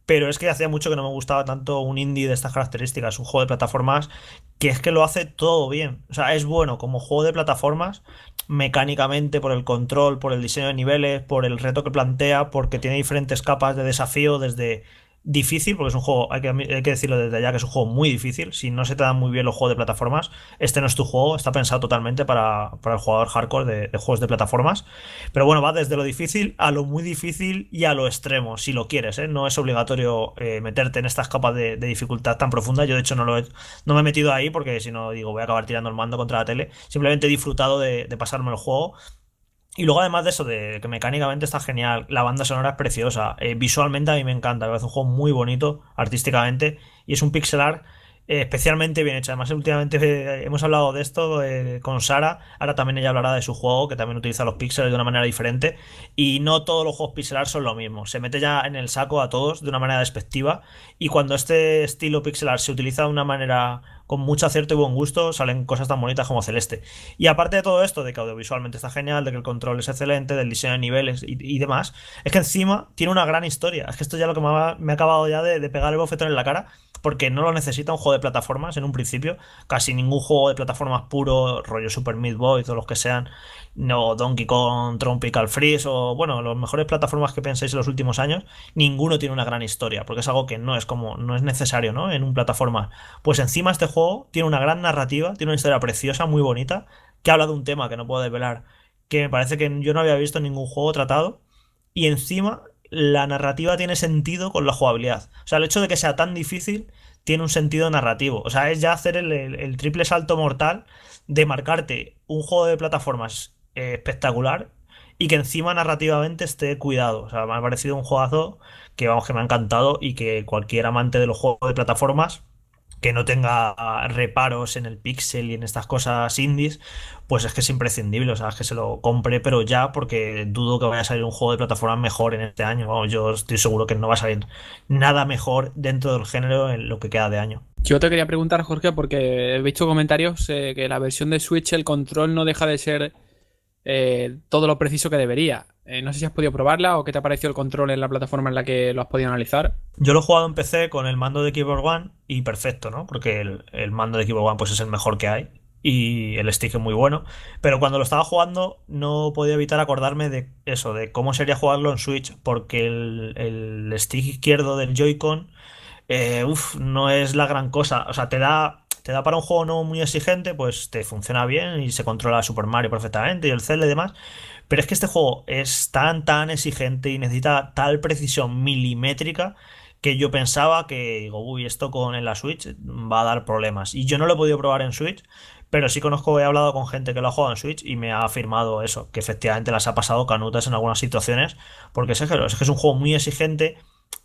pero es que hacía mucho que no me gustaba tanto un indie de estas características, un juego de plataformas que es que lo hace todo bien. O sea, es bueno como juego de plataformas, mecánicamente, por el control, por el diseño de niveles, por el reto que plantea, porque tiene diferentes capas de desafío, desde difícil, porque es un juego, hay que, decirlo desde allá, que es un juego muy difícil. Si no se te dan muy bien los juegos de plataformas, este no es tu juego, está pensado totalmente para, el jugador hardcore de, juegos de plataformas. Pero bueno, va desde lo difícil a lo muy difícil y a lo extremo, si lo quieres. ¿eh? No es obligatorio eh, meterte en estas capas de, dificultad tan profunda. Yo, de hecho, no, lo no me he metido ahí porque si no, digo, voy a acabar tirando el mando contra la tele. Simplemente he disfrutado de pasarme el juego y luego, además de eso, de que mecánicamente está genial, la banda sonora es preciosa, eh, visualmente a mí me encanta, es un juego muy bonito artísticamente y es un pixel art eh, especialmente bien hecho. Además, últimamente eh, hemos hablado de esto con Sara, ahora también ella hablará de su juego, que también utiliza los pixeles de una manera diferente y no todos los juegos pixel art son lo mismo, se mete ya en el saco a todos de una manera despectiva y cuando este estilo pixel art se utiliza de una manera con mucho acierto y buen gusto salen cosas tan bonitas como Celeste. Y aparte de todo esto, de que audiovisualmente está genial, de que el control es excelente, del diseño de niveles y, demás, es que encima tiene una gran historia. Es que esto ya lo que me ha, acabado ya de, pegar el bofetón en la cara, porque no lo necesita un juego de plataformas en un principio. Casi ningún juego de plataformas puro, rollo Super Meat Boy o los que sean, no Donkey Kong, Tropical Freeze o bueno, los mejores plataformas que penséis en los últimos años, ninguno tiene una gran historia, porque es algo que no es como no es necesario, ¿no? En un plataforma. Pues encima este juego tiene una gran narrativa, tiene una historia preciosa, muy bonita, que habla de un tema que no puedo desvelar, que me parece que yo no había visto en ningún juego tratado, y encima la narrativa tiene sentido con la jugabilidad. O sea, el hecho de que sea tan difícil tiene un sentido narrativo. O sea, es ya hacer el, triple salto mortal de marcarte un juego de plataformas eh, espectacular y que encima narrativamente esté cuidado. O sea, me ha parecido un juegazo que vamos, que me ha encantado y que cualquier amante de los juegos de plataformas que no tenga reparos en el pixel y en estas cosas indies, pues es que es imprescindible, o sea, es que se lo compre, pero ya, porque dudo que vaya a salir un juego de plataforma mejor en este año. yo estoy seguro que no va a salir nada mejor dentro del género en lo que queda de año. Yo te quería preguntar, Jorge, porque he visto comentarios eh, que la versión de Switch, el control no deja de ser eh, todo lo preciso que debería. Eh, no sé si has podido probarla o qué te ha parecido el control en la plataforma en la que lo has podido analizar. Yo lo he jugado en PC con el mando de Keyboard One y perfecto, ¿no? Porque el, el mando de Keyboard One pues, es el mejor que hay y el stick es muy bueno. Pero cuando lo estaba jugando no podía evitar acordarme de eso, de cómo sería jugarlo en Switch, porque el, stick izquierdo del Joy-Con eh, uff, no es la gran cosa. O sea, te da te da para un juego no muy exigente, pues te funciona bien y se controla Super Mario perfectamente y el Zelda y demás. Pero es que este juego es tan, tan exigente y necesita tal precisión milimétrica que yo pensaba que, digo, uy, esto con la Switch va a dar problemas. Y yo no lo he podido probar en Switch, pero sí conozco, he hablado con gente que lo ha jugado en Switch y me ha afirmado eso, que efectivamente las ha pasado canutas en algunas situaciones, porque es, que es un juego muy exigente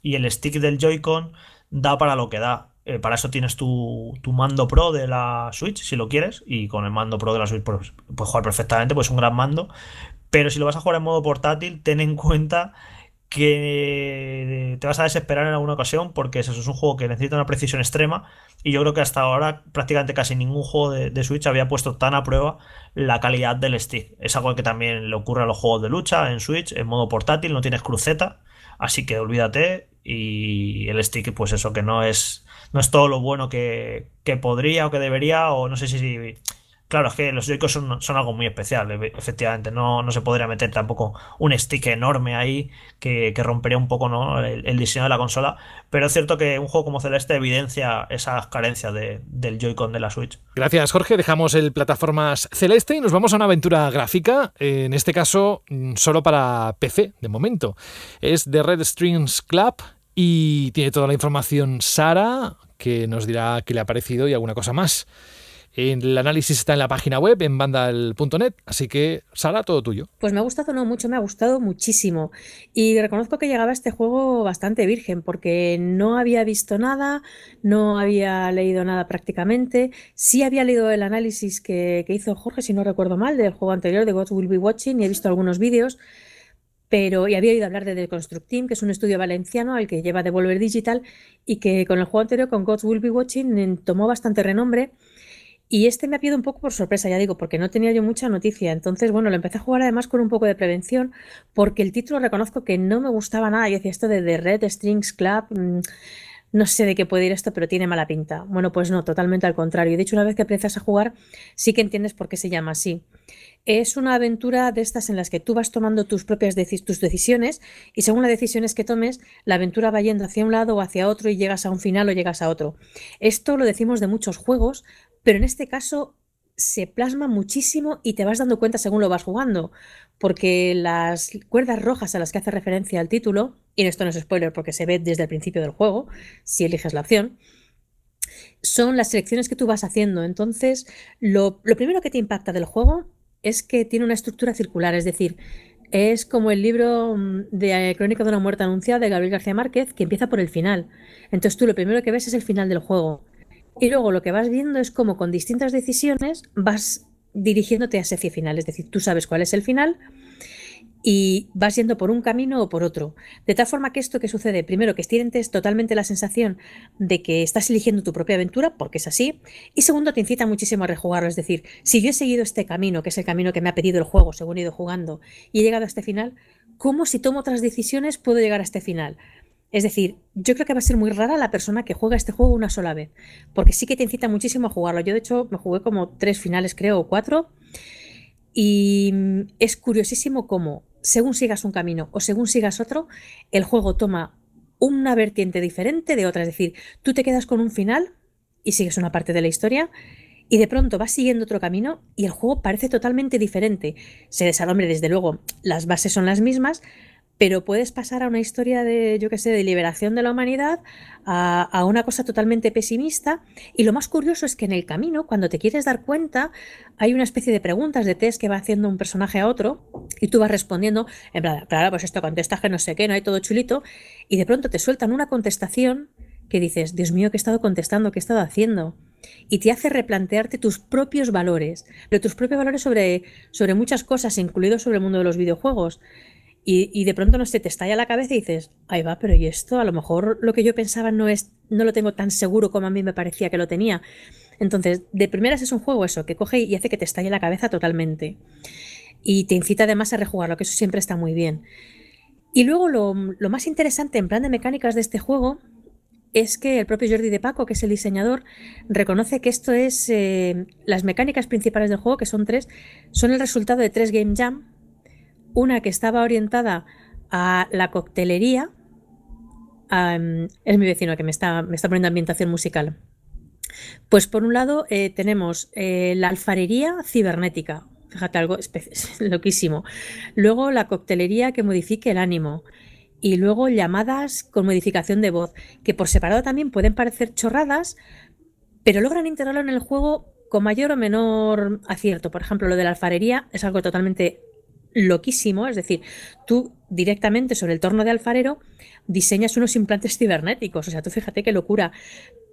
y el stick del Joy-Con da para lo que da. Eh, para eso tienes tu, mando pro de la Switch, si lo quieres, y con el mando pro de la Switch pues, puedes jugar perfectamente, pues es un gran mando, pero si lo vas a jugar en modo portátil, ten en cuenta que te vas a desesperar en alguna ocasión porque eso es un juego que necesita una precisión extrema y yo creo que hasta ahora prácticamente casi ningún juego de, Switch había puesto tan a prueba la calidad del stick. Es algo que también le ocurre a los juegos de lucha en Switch, en modo portátil, no tienes cruceta, así que olvídate y el stick pues eso que no es no es todo lo bueno que, podría o que debería o no sé si, si Claro, es que los Joy-Cons son, algo muy especial, efectivamente. No, no, se podría meter tampoco un stick enorme ahí que, rompería un poco el, diseño de la consola. Pero es cierto que un juego como Celeste evidencia esas carencias de, del Joy-Con de la Switch. Gracias, Jorge. Dejamos el plataformas Celeste y nos vamos a una aventura gráfica. En este caso, mm, solo para PC, de momento. Es de Red Strings Club. Y tiene toda la información Sara, que nos dirá qué le ha parecido y alguna cosa más. El análisis está en la página web, en Vandal.net, así que Sara, todo tuyo. Pues me ha gustado no mucho, me ha gustado muchísimo. Y reconozco que llegaba este juego bastante virgen, porque no había visto nada, no había leído nada prácticamente. Sí había leído el análisis que, hizo Jorge, si no recuerdo mal, del juego anterior de God Will Be Watching y he visto algunos vídeos pero y había oído hablar de The Construct Team, que es un estudio valenciano al que lleva Devolver Digital y que con el juego anterior, con God Will Be Watching, tomó bastante renombre y este me ha pillado un poco por sorpresa, ya digo, porque no tenía yo mucha noticia. Entonces, bueno, lo empecé a jugar además con un poco de prevención, porque el título reconozco que no me gustaba nada. y decía esto de The Red Strings Club. Mm, no sé de qué puede ir esto, pero tiene mala pinta. Bueno, pues no, totalmente al contrario. De hecho, una vez que empiezas a jugar, sí que entiendes por qué se llama así. Es una aventura de estas en las que tú vas tomando tus propias tus decisiones y según las decisiones que tomes, la aventura va yendo hacia un lado o hacia otro y llegas a un final o llegas a otro. Esto lo decimos de muchos juegos, pero en este caso se plasma muchísimo y te vas dando cuenta según lo vas jugando, porque las cuerdas rojas a las que hace referencia el título, y esto no es spoiler porque se ve desde el principio del juego, si eliges la opción, son las selecciones que tú vas haciendo. Entonces, lo, primero que te impacta del juego es que tiene una estructura circular, es decir, es como el libro mm, de eh, Crónica de una muerte anunciada de Gabriel García Márquez, que empieza por el final. Entonces tú lo primero que ves es el final del juego. Y luego lo que vas viendo es cómo con distintas decisiones vas dirigiéndote a ese final. Es decir, tú sabes cuál es el final y vas yendo por un camino o por otro. De tal forma que esto que sucede, primero, que sientes totalmente la sensación de que estás eligiendo tu propia aventura, porque es así, y segundo, te incita muchísimo a rejugarlo. Es decir, si yo he seguido este camino, que es el camino que me ha pedido el juego según he ido jugando, y he llegado a este final, ¿cómo si tomo otras decisiones puedo llegar a este final? Es decir, yo creo que va a ser muy rara la persona que juega este juego una sola vez, porque sí que te incita muchísimo a jugarlo. Yo de hecho me jugué como tres finales, creo, o cuatro, y mm, es curiosísimo cómo, según sigas un camino o según sigas otro, el juego toma una vertiente diferente de otra. Es decir, tú te quedas con un final y sigues una parte de la historia y de pronto vas siguiendo otro camino y el juego parece totalmente diferente. Se desarrolla, desde luego, las bases son las mismas, pero puedes pasar a una historia de, yo qué sé, de liberación de la humanidad, a, una cosa totalmente pesimista. Y lo más curioso es que en el camino, cuando te quieres dar cuenta, hay una especie de preguntas, de test que va haciendo un personaje a otro y tú vas respondiendo, en plan, claro, pues esto contestas que no sé qué, no hay todo chulito, y de pronto te sueltan una contestación que dices, Dios mío, ¿qué he estado contestando? ¿Qué he estado haciendo? y te hace replantearte tus propios valores, pero tus propios valores sobre, sobre muchas cosas, incluidos sobre el mundo de los videojuegos. Y, de pronto no sé, te estalla la cabeza y dices, ahí va, pero ¿y esto? A lo mejor lo que yo pensaba no es, no lo tengo tan seguro como a mí me parecía que lo tenía. Entonces, de primeras es un juego eso, que coge y hace que te estalle la cabeza totalmente. Y te incita además a rejugarlo, que eso siempre está muy bien. Y luego lo, más interesante en plan de mecánicas de este juego es que el propio Jordi de Paco, que es el diseñador, reconoce que esto es eh, las mecánicas principales del juego, que son tres, son el resultado de tres game jam una que estaba orientada a la coctelería. es mi vecino que me está, me está poniendo ambientación musical. Pues por un lado eh, tenemos eh, la alfarería cibernética, fíjate algo loquísimo. Luego la coctelería que modifique el ánimo. Y luego llamadas con modificación de voz, que por separado también pueden parecer chorradas, pero logran integrarlo en el juego con mayor o menor acierto. Por ejemplo, lo de la alfarería es algo totalmente loquísimo, es decir, tú directamente sobre el torno de alfarero diseñas unos implantes cibernéticos, o sea, tú fíjate qué locura.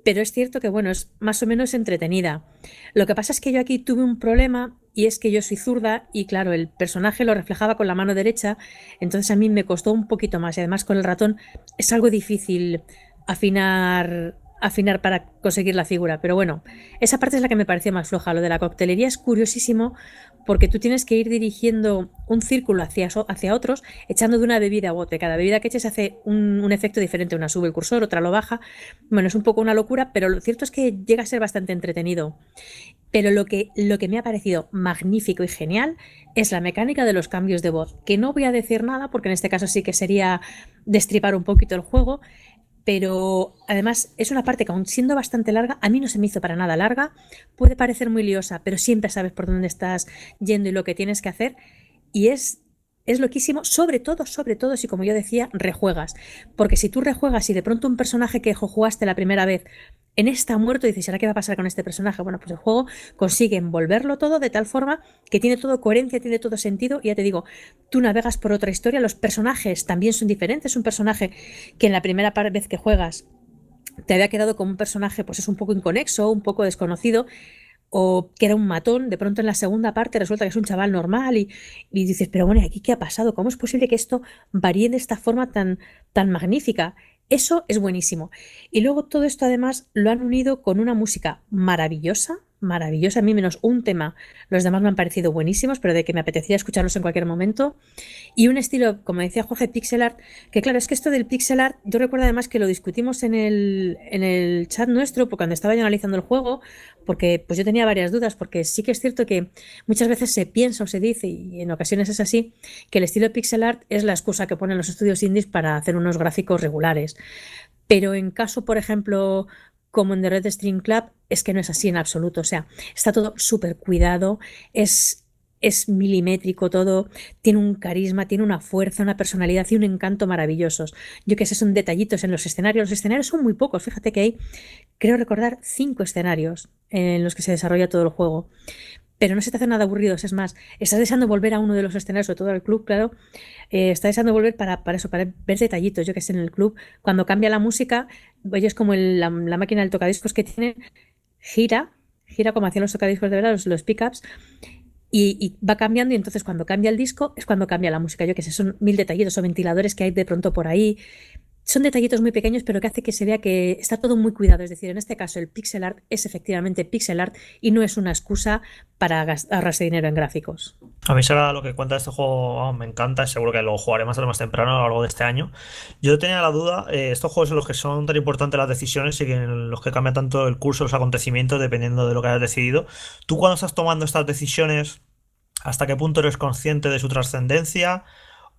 Pero es cierto que, bueno, es más o menos entretenida. Lo que pasa es que yo aquí tuve un problema y es que yo soy zurda y, claro, el personaje lo reflejaba con la mano derecha, entonces a mí me costó un poquito más y además con el ratón es algo difícil afinar afinar para conseguir la figura. Pero bueno, esa parte es la que me pareció más floja. Lo de la coctelería es curiosísimo porque tú tienes que ir dirigiendo un círculo hacia, hacia otros, echando de una bebida a otra. Cada bebida que eches hace un, efecto diferente, una sube el cursor, otra lo baja. Bueno, es un poco una locura, pero lo cierto es que llega a ser bastante entretenido. Pero lo que, lo que me ha parecido magnífico y genial es la mecánica de los cambios de voz, que no voy a decir nada, porque en este caso sí que sería destripar un poquito el juego, pero además es una parte que aun siendo bastante larga, a mí no se me hizo para nada larga, puede parecer muy liosa, pero siempre sabes por dónde estás yendo y lo que tienes que hacer y es es loquísimo, sobre todo, sobre todo si como yo decía, rejuegas, porque si tú rejuegas y de pronto un personaje que jugaste la primera vez en esta muerto, dices, ¿ahora qué va a pasar con este personaje? Bueno, pues el juego consigue envolverlo todo de tal forma que tiene todo coherencia, tiene todo sentido. Y ya te digo, tú navegas por otra historia, los personajes también son diferentes. Un personaje que en la primera vez que juegas te había quedado como un personaje, pues es un poco inconexo, un poco desconocido o que era un matón, de pronto en la segunda parte resulta que es un chaval normal y, dices, pero bueno, ¿aquí qué ha pasado? ¿Cómo es posible que esto varíe de esta forma tan, tan magnífica? Eso es buenísimo. Y luego todo esto además lo han unido con una música maravillosa, maravillosa, a mí menos un tema. Los demás me han parecido buenísimos, pero de que me apetecía escucharlos en cualquier momento. Y un estilo, como decía Jorge, pixel art, que claro, es que esto del pixel art, yo recuerdo además que lo discutimos en el, en el chat nuestro, porque cuando estaba yo analizando el juego, porque pues yo tenía varias dudas, porque sí que es cierto que muchas veces se piensa o se dice, y en ocasiones es así, que el estilo pixel art es la excusa que ponen los estudios indies para hacer unos gráficos regulares. Pero en caso, por ejemplo, como en The Red String Club, es que no es así en absoluto. O sea, está todo súper cuidado, es, es milimétrico todo, tiene un carisma, tiene una fuerza, una personalidad y un encanto maravillosos. Yo que sé, son detallitos en los escenarios. Los escenarios son muy pocos, fíjate que hay, creo recordar, cinco escenarios en los que se desarrolla todo el juego pero no se te hace nada aburrido, es más, estás deseando volver a uno de los escenarios, sobre todo al club, claro, eh, estás deseando volver para, eso, para ver detallitos, yo que sé, en el club, cuando cambia la música, es como la, máquina del tocadiscos que tiene, gira, gira como hacían los tocadiscos de verdad, los, pickups, y, y, va cambiando y entonces cuando cambia el disco es cuando cambia la música, yo que sé, son mil detallitos o ventiladores que hay de pronto por ahí, son detallitos muy pequeños, pero que hace que se vea que está todo muy cuidado. Es decir, en este caso el pixel art es efectivamente pixel art y no es una excusa para ahorrarse dinero en gráficos. A mí será lo que cuenta este juego, me encanta, seguro que lo jugaré más o más temprano a lo largo de este año. Yo tenía la duda, eh, estos juegos en los que son tan importantes las decisiones y en los que cambia tanto el curso, los acontecimientos, dependiendo de lo que hayas decidido, tú cuando estás tomando estas decisiones, ¿hasta qué punto eres consciente de su trascendencia?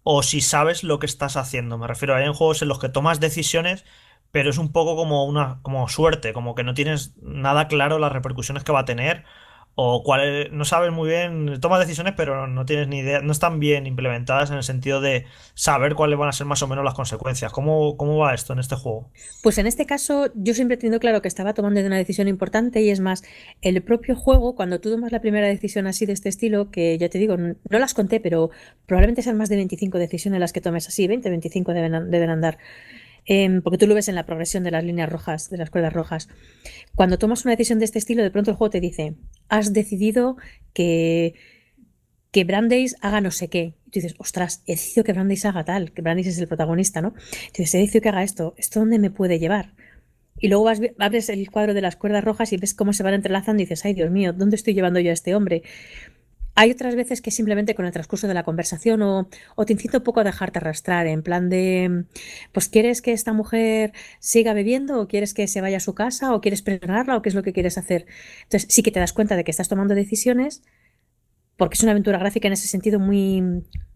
o si sabes lo que estás haciendo. Me refiero, a hay juegos en los que tomas decisiones, pero es un poco como una como suerte, como que no tienes nada claro las repercusiones que va a tener o no sabes muy bien, tomas decisiones, pero no tienes ni idea, no están bien implementadas en el sentido de saber cuáles van a ser más o menos las consecuencias. ¿Cómo, cómo va esto en este juego? Pues en este caso, yo siempre he tenido claro que estaba tomando una decisión importante y es más, el propio juego, cuando tú tomas la primera decisión así de este estilo, que ya te digo, no las conté, pero probablemente sean más de 25 decisiones las que tomes así, 20, 25 deben, deben andar. Em, porque tú lo ves en la progresión de las líneas rojas, de las cuerdas rojas. Cuando tomas una decisión de este estilo, de pronto el juego te dice, has decidido que, que Brandeis haga no sé qué. Y tú dices, ostras, he decidido que Brandeis haga tal, que Brandeis es el protagonista, ¿no? Y dices, he decidido que haga esto, ¿esto dónde me puede llevar? Y luego vas, abres el cuadro de las cuerdas rojas y ves cómo se van entrelazando y dices, ay Dios mío, ¿dónde estoy llevando yo a este hombre? Hay otras veces que simplemente con el transcurso de la conversación o, o, te incito un poco a dejarte arrastrar, en plan de, pues quieres que esta mujer siga bebiendo o quieres que se vaya a su casa o quieres presionarla o qué es lo que quieres hacer. Entonces sí que te das cuenta de que estás tomando decisiones porque es una aventura gráfica en ese sentido muy,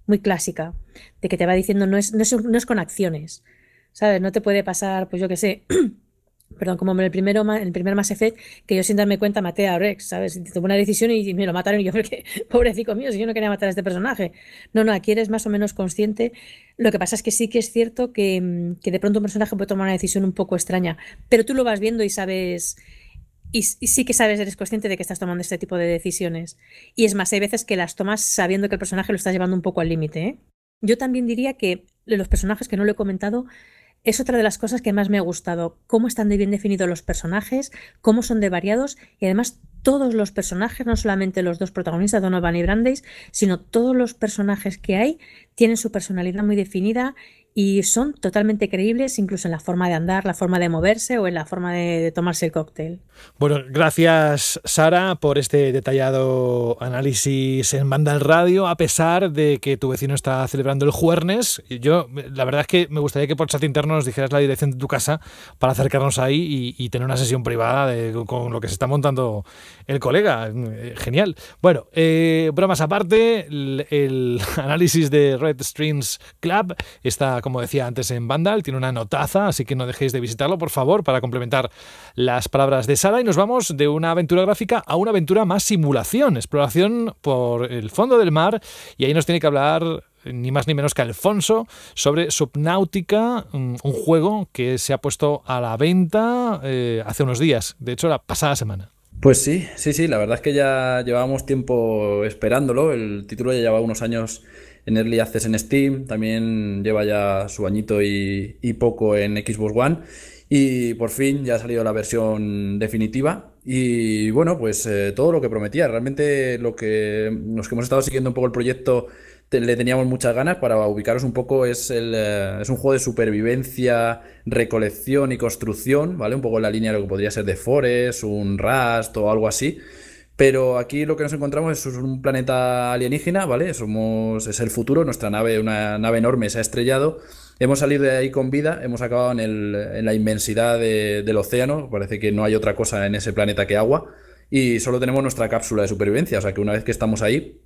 muy clásica, de que te va diciendo no es, no es, no es con acciones, ¿sabes? No te puede pasar, pues yo qué sé. perdón, como en el, primero, el primer Mass Effect, que yo sin darme cuenta maté a Rex, ¿sabes? Tomé una decisión y me lo mataron y yo, que pobrecito mío, si yo no quería matar a este personaje. No, no, aquí eres más o menos consciente. Lo que pasa es que sí que es cierto que, mm, que de pronto un personaje puede tomar una decisión un poco extraña, pero tú lo vas viendo y sabes... Y, sí que sabes, eres consciente de que estás tomando este tipo de decisiones. Y es más, hay veces que las tomas sabiendo que el personaje lo estás llevando un poco al límite. ¿eh? Yo también diría que los personajes que no lo he comentado es otra de las cosas que más me ha gustado, cómo están de bien definidos los personajes, cómo son de variados y además todos los personajes, no solamente los dos protagonistas, Donovan y Brandeis, sino todos los personajes que hay tienen su personalidad muy definida y son totalmente creíbles, incluso en la forma de andar, la forma de moverse o en la forma de, tomarse el cóctel. Bueno, gracias Sara por este detallado análisis en banda al radio, a pesar de que tu vecino está celebrando el jueves. Yo, la verdad es que me gustaría que por chat interno nos dijeras la dirección de tu casa para acercarnos ahí y, tener una sesión privada con lo que se está montando el colega. Eh, genial. Bueno, eh, bromas aparte, el, el análisis de Red Streams Club está como decía antes en Vandal, tiene una notaza, así que no dejéis de visitarlo, por favor, para complementar las palabras de Sara. Y nos vamos de una aventura gráfica a una aventura más simulación, exploración por el fondo del mar, y ahí nos tiene que hablar eh, ni más ni menos que Alfonso, sobre Subnautica, un juego que se ha puesto a la venta eh, hace unos días, de hecho la pasada semana. Pues sí, sí, sí, la verdad es que ya llevábamos tiempo esperándolo, el título ya llevaba unos años en Early Access en Steam, también lleva ya su añito y, poco en Xbox One. Y por fin ya ha salido la versión definitiva. Y bueno, pues eh, todo lo que prometía. Realmente lo que nos que hemos estado siguiendo un poco el proyecto le teníamos muchas ganas para ubicaros un poco. Es, el, eh, es un juego de supervivencia, recolección y construcción, ¿vale? Un poco en la línea de lo que podría ser de Forest, un Rust o algo así. Pero aquí lo que nos encontramos es un planeta alienígena, ¿vale? Somos, es el futuro, nuestra nave, una nave enorme, se ha estrellado. Hemos salido de ahí con vida, hemos acabado en, la inmensidad del océano, parece que no hay otra cosa en ese planeta que agua, y solo tenemos nuestra cápsula de supervivencia, o sea que una vez que estamos ahí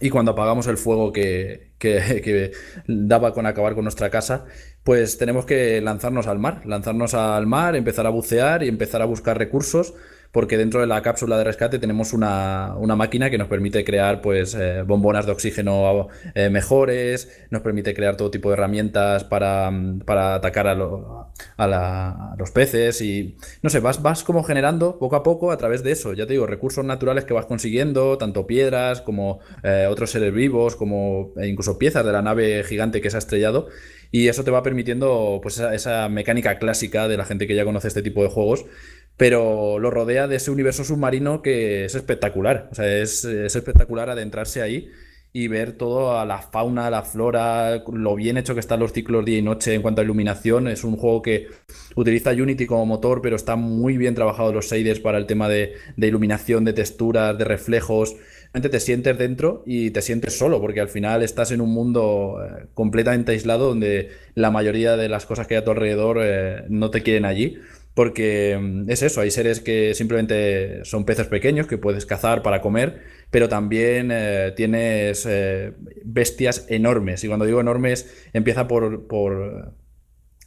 y cuando apagamos el fuego que daba con acabar con nuestra casa, pues tenemos que lanzarnos al mar, lanzarnos al mar, empezar a bucear y empezar a buscar recursos porque dentro de la cápsula de rescate tenemos una, máquina que nos permite crear pues, eh, bombonas de oxígeno eh, mejores, nos permite crear todo tipo de herramientas para, mm, atacar a, los peces y no sé, vas, vas como generando poco a poco a través de eso, ya te digo, recursos naturales que vas consiguiendo, tanto piedras como eh, otros seres vivos, como incluso piezas de la nave gigante que se ha estrellado y eso te va permitiendo pues esa, esa, mecánica clásica de la gente que ya conoce este tipo de juegos pero lo rodea de ese universo submarino que es espectacular. sea, es, espectacular adentrarse ahí y ver toda la fauna, la flora, lo bien hecho que están los ciclos día y noche en cuanto a iluminación. Es un juego que utiliza Unity como motor, pero está muy bien trabajado los shaders para el tema de, iluminación, de texturas, de reflejos. Realmente te sientes dentro y te sientes solo, porque al final estás en un mundo eh, completamente aislado donde la mayoría de las cosas que hay a tu alrededor eh, no te quieren allí porque mm, es eso, hay seres que simplemente son peces pequeños que puedes cazar para comer, pero también eh, tienes eh, bestias enormes. Y cuando digo enormes, empieza por,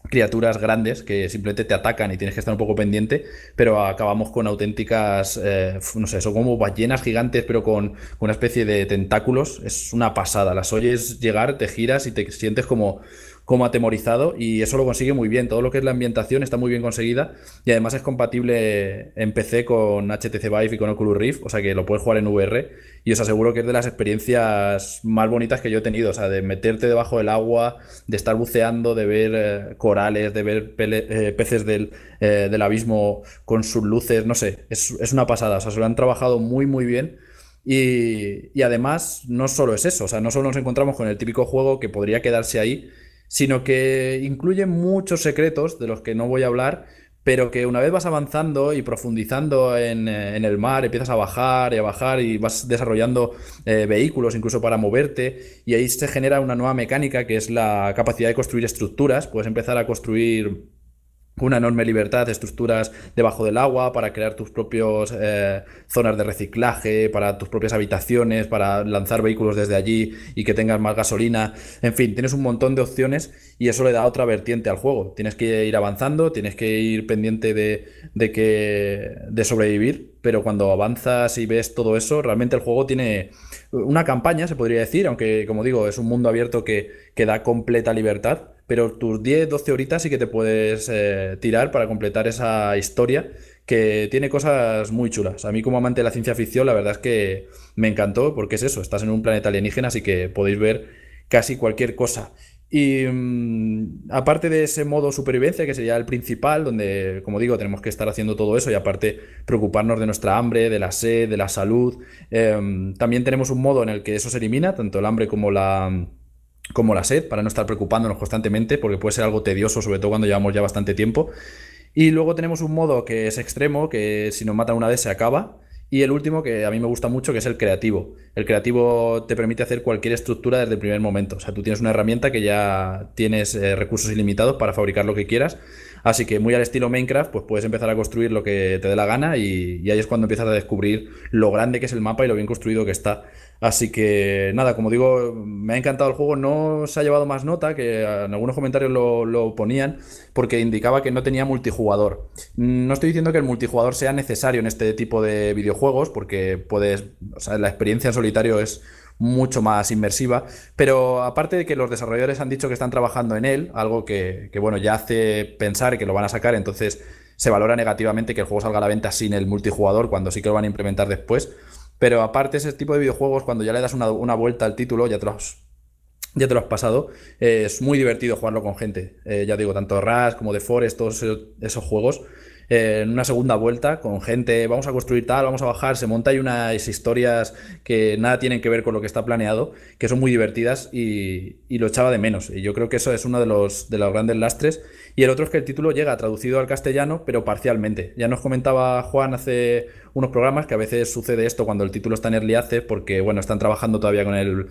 criaturas grandes que simplemente te atacan y tienes que estar un poco pendiente, pero acabamos con auténticas, eh, no sé, son como ballenas gigantes, pero con, una especie de tentáculos. Es una pasada. Las oyes llegar, te giras y te sientes como como atemorizado y eso lo consigue muy bien. Todo lo que es la ambientación está muy bien conseguida y además es compatible en PC con HTC Vive y con Oculus Rift, o sea que lo puedes jugar en VR y os aseguro que es de las experiencias más bonitas que yo he tenido, o sea, de meterte debajo del agua, de estar buceando, de ver eh, corales, de ver eh, peces del, eh, del, abismo con sus luces, no sé, es, es una pasada, o sea, se lo han trabajado muy muy bien. Y, y además, no solo es eso, o sea, no solo nos encontramos con el típico juego que podría quedarse ahí, sino que incluye muchos secretos de los que no voy a hablar, pero que una vez vas avanzando y profundizando en, eh, el mar, empiezas a bajar y a bajar y vas desarrollando eh, vehículos incluso para moverte, y ahí se genera una nueva mecánica que es la capacidad de construir estructuras, puedes empezar a construir una enorme libertad de estructuras debajo del agua para crear tus propias eh, zonas de reciclaje, para tus propias habitaciones, para lanzar vehículos desde allí y que tengas más gasolina. En fin, tienes un montón de opciones y eso le da otra vertiente al juego. Tienes que ir avanzando, tienes que ir pendiente de, de que, de sobrevivir, pero cuando avanzas y ves todo eso, realmente el juego tiene una campaña, se podría decir, aunque como digo, es un mundo abierto que, da completa libertad, pero tus 10, 12 horitas sí que te puedes eh, tirar para completar esa historia que tiene cosas muy chulas. A mí como amante de la ciencia ficción, la verdad es que me encantó porque es eso, estás en un planeta alienígena, así que podéis ver casi cualquier cosa. Y mm, aparte de ese modo supervivencia, que sería el principal, donde, como digo, tenemos que estar haciendo todo eso y aparte preocuparnos de nuestra hambre, de la sed, de la salud, em, también tenemos un modo en el que eso se elimina, tanto el hambre como la, como la sed, para no estar preocupándonos constantemente, porque puede ser algo tedioso, sobre todo cuando llevamos ya bastante tiempo. Y luego tenemos un modo que es extremo, que si nos mata una vez se acaba. Y el último, que a mí me gusta mucho, que es el creativo. El creativo te permite hacer cualquier estructura desde el primer momento. O sea, tú tienes una herramienta que ya tienes eh, recursos ilimitados para fabricar lo que quieras Así que muy al estilo Minecraft, pues puedes empezar a construir lo que te dé la gana y, ahí es cuando empiezas a descubrir lo grande que es el mapa y lo bien construido que está. Así que nada, como digo, me ha encantado el juego. No se ha llevado más nota, que en algunos comentarios lo, lo, ponían, porque indicaba que no tenía multijugador. No estoy diciendo que el multijugador sea necesario en este tipo de videojuegos, porque puedes. O sea, la experiencia en solitario es mucho más inmersiva. Pero aparte de que los desarrolladores han dicho que están trabajando en él, algo que, bueno, ya hace pensar que lo van a sacar, entonces se valora negativamente que el juego salga a la venta sin el multijugador, cuando sí que lo van a implementar después. Pero aparte, ese tipo de videojuegos, cuando ya le das una, vuelta al título, ya te lo has, ya te pasado, es muy divertido jugarlo con gente. Eh, ya digo, tanto RAS como The Forest, todos esos juegos eh, en una segunda vuelta con gente, vamos a construir tal, vamos a bajar, se monta y unas historias que nada tienen que ver con lo que está planeado, que son muy divertidas y, lo echaba de menos. Y yo creo que eso es uno de los, grandes lastres. Y el otro es que el título llega traducido al castellano, pero parcialmente. Ya nos comentaba Juan hace unos programas que a veces sucede esto cuando el título está en early access porque bueno están trabajando todavía con el,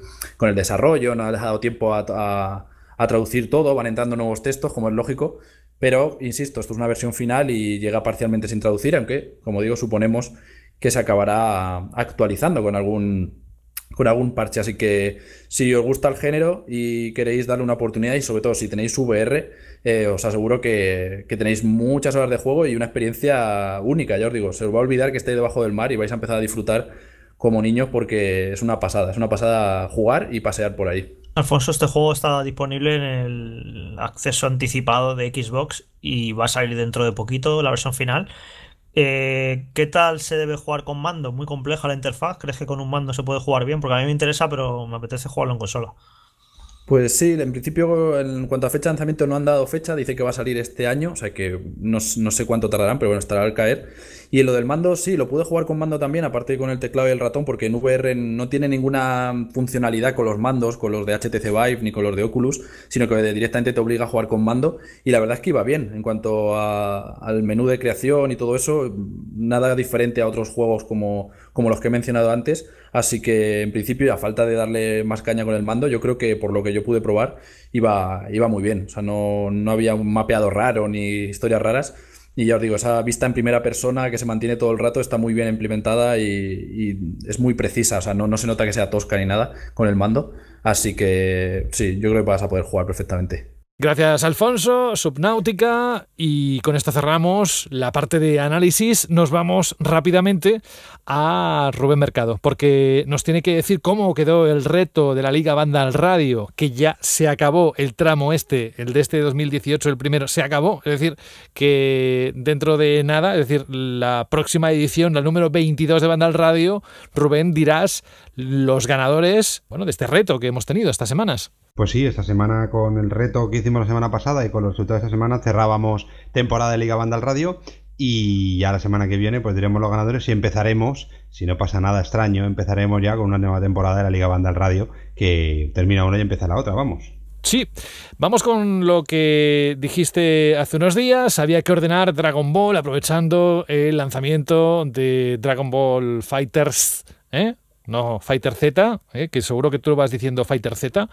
desarrollo no ha dejado tiempo a, traducir todo van entrando nuevos textos como es lógico pero, insisto, esto es una versión final y llega parcialmente sin traducir, aunque, como digo, suponemos que se acabará actualizando con algún, con algún parche. Así que si os gusta el género y queréis darle una oportunidad y sobre todo si tenéis VR, eh, os aseguro que, que, tenéis muchas horas de juego y una experiencia única, ya os digo, se os va a olvidar que estáis debajo del mar y vais a empezar a disfrutar como niños porque es una pasada, es una pasada jugar y pasear por ahí. Alfonso, este juego está disponible en el acceso anticipado de Xbox y va a salir dentro de poquito la versión final. Eh, ¿Qué tal se debe jugar con mando? Muy compleja la interfaz. ¿Crees que con un mando se puede jugar bien? Porque a mí me interesa, pero me apetece jugarlo en consola. Pues sí, en principio en cuanto a fecha de lanzamiento no han dado fecha, dice que va a salir este año, o sea que no, no sé cuánto tardarán, pero bueno, estará al caer. Y lo del mando, sí, lo pude jugar con mando también, aparte con el teclado y el ratón, porque en VR no tiene ninguna funcionalidad con los mandos, con los de HTC Vive ni con los de Oculus, sino que directamente te obliga a jugar con mando. Y la verdad es que iba bien en cuanto al menú de creación y todo eso, nada diferente a otros juegos como, como los que he mencionado antes. Así que en principio, a falta de darle más caña con el mando, yo creo que por lo que yo pude probar, iba, iba muy bien. O sea, no, no había un mapeado raro ni historias raras y ya os digo, esa vista en primera persona que se mantiene todo el rato está muy bien implementada y, es muy precisa, o sea, no, no, se nota que sea tosca ni nada con el mando. Así que sí, yo creo que vas a poder jugar perfectamente. Gracias Alfonso, Subnáutica y con esto cerramos la parte de análisis. Nos vamos rápidamente a Rubén Mercado porque nos tiene que decir cómo quedó el reto de la Liga Banda al Radio, que ya se acabó el tramo este, el de este 2018, el primero, se acabó. Es decir, que dentro de nada, es decir, la próxima edición, la número 22 de Banda al Radio, Rubén dirás los ganadores bueno, de este reto que hemos tenido estas semanas. Pues sí, esta semana con el reto que hicimos la semana pasada y con los resultados de esta semana cerrábamos temporada de Liga al Radio y ya la semana que viene pues diremos los ganadores y empezaremos, si no pasa nada extraño, empezaremos ya con una nueva temporada de la Liga Banda al Radio que termina una y empieza la otra, vamos. Sí, vamos con lo que dijiste hace unos días. Había que ordenar Dragon Ball aprovechando el lanzamiento de Dragon Ball Fighters. ¿eh? no Fighter Z, eh, que seguro que tú vas diciendo Fighter Z.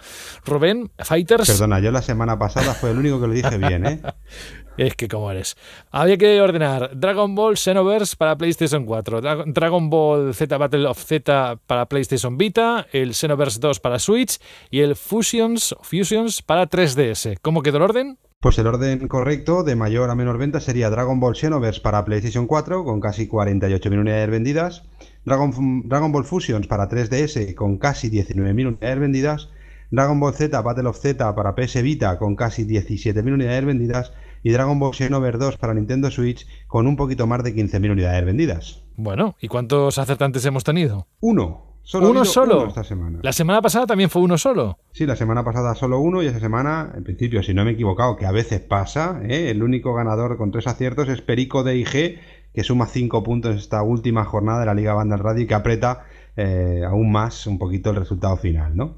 Rubén, Fighters. Perdona, yo la semana pasada fue el único que lo dije bien, ¿eh? es que como eres. Había que ordenar Dragon Ball Xenoverse para PlayStation 4, Dragon Ball Z Battle of Z para PlayStation Vita, el Xenoverse 2 para Switch y el Fusions, Fusions para 3DS. ¿Cómo quedó el orden? Pues el orden correcto de mayor a menor venta sería Dragon Ball Xenoverse para PlayStation 4 con casi 48.000 unidades vendidas. Dragon, Ball Fusions para 3DS con casi 19.000 unidades vendidas, Dragon Ball Z Battle of Z para PS Vita con casi 17.000 unidades vendidas y Dragon Ball Xenover 2 para Nintendo Switch con un poquito más de 15.000 unidades vendidas. Bueno, ¿y cuántos acertantes hemos tenido? Uno. Solo uno solo. esta semana. La semana pasada también fue uno solo. Sí, la semana pasada solo uno y esa semana, en principio, si no me he equivocado, que a veces pasa, ¿eh? el único ganador con tres aciertos es Perico de IG que suma cinco puntos en esta última jornada de la Liga Banda Radio y que aprieta eh, aún más un poquito el resultado final, ¿no?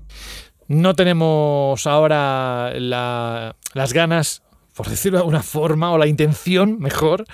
No tenemos ahora las ganas, por decirlo de alguna forma, o la intención, mejor,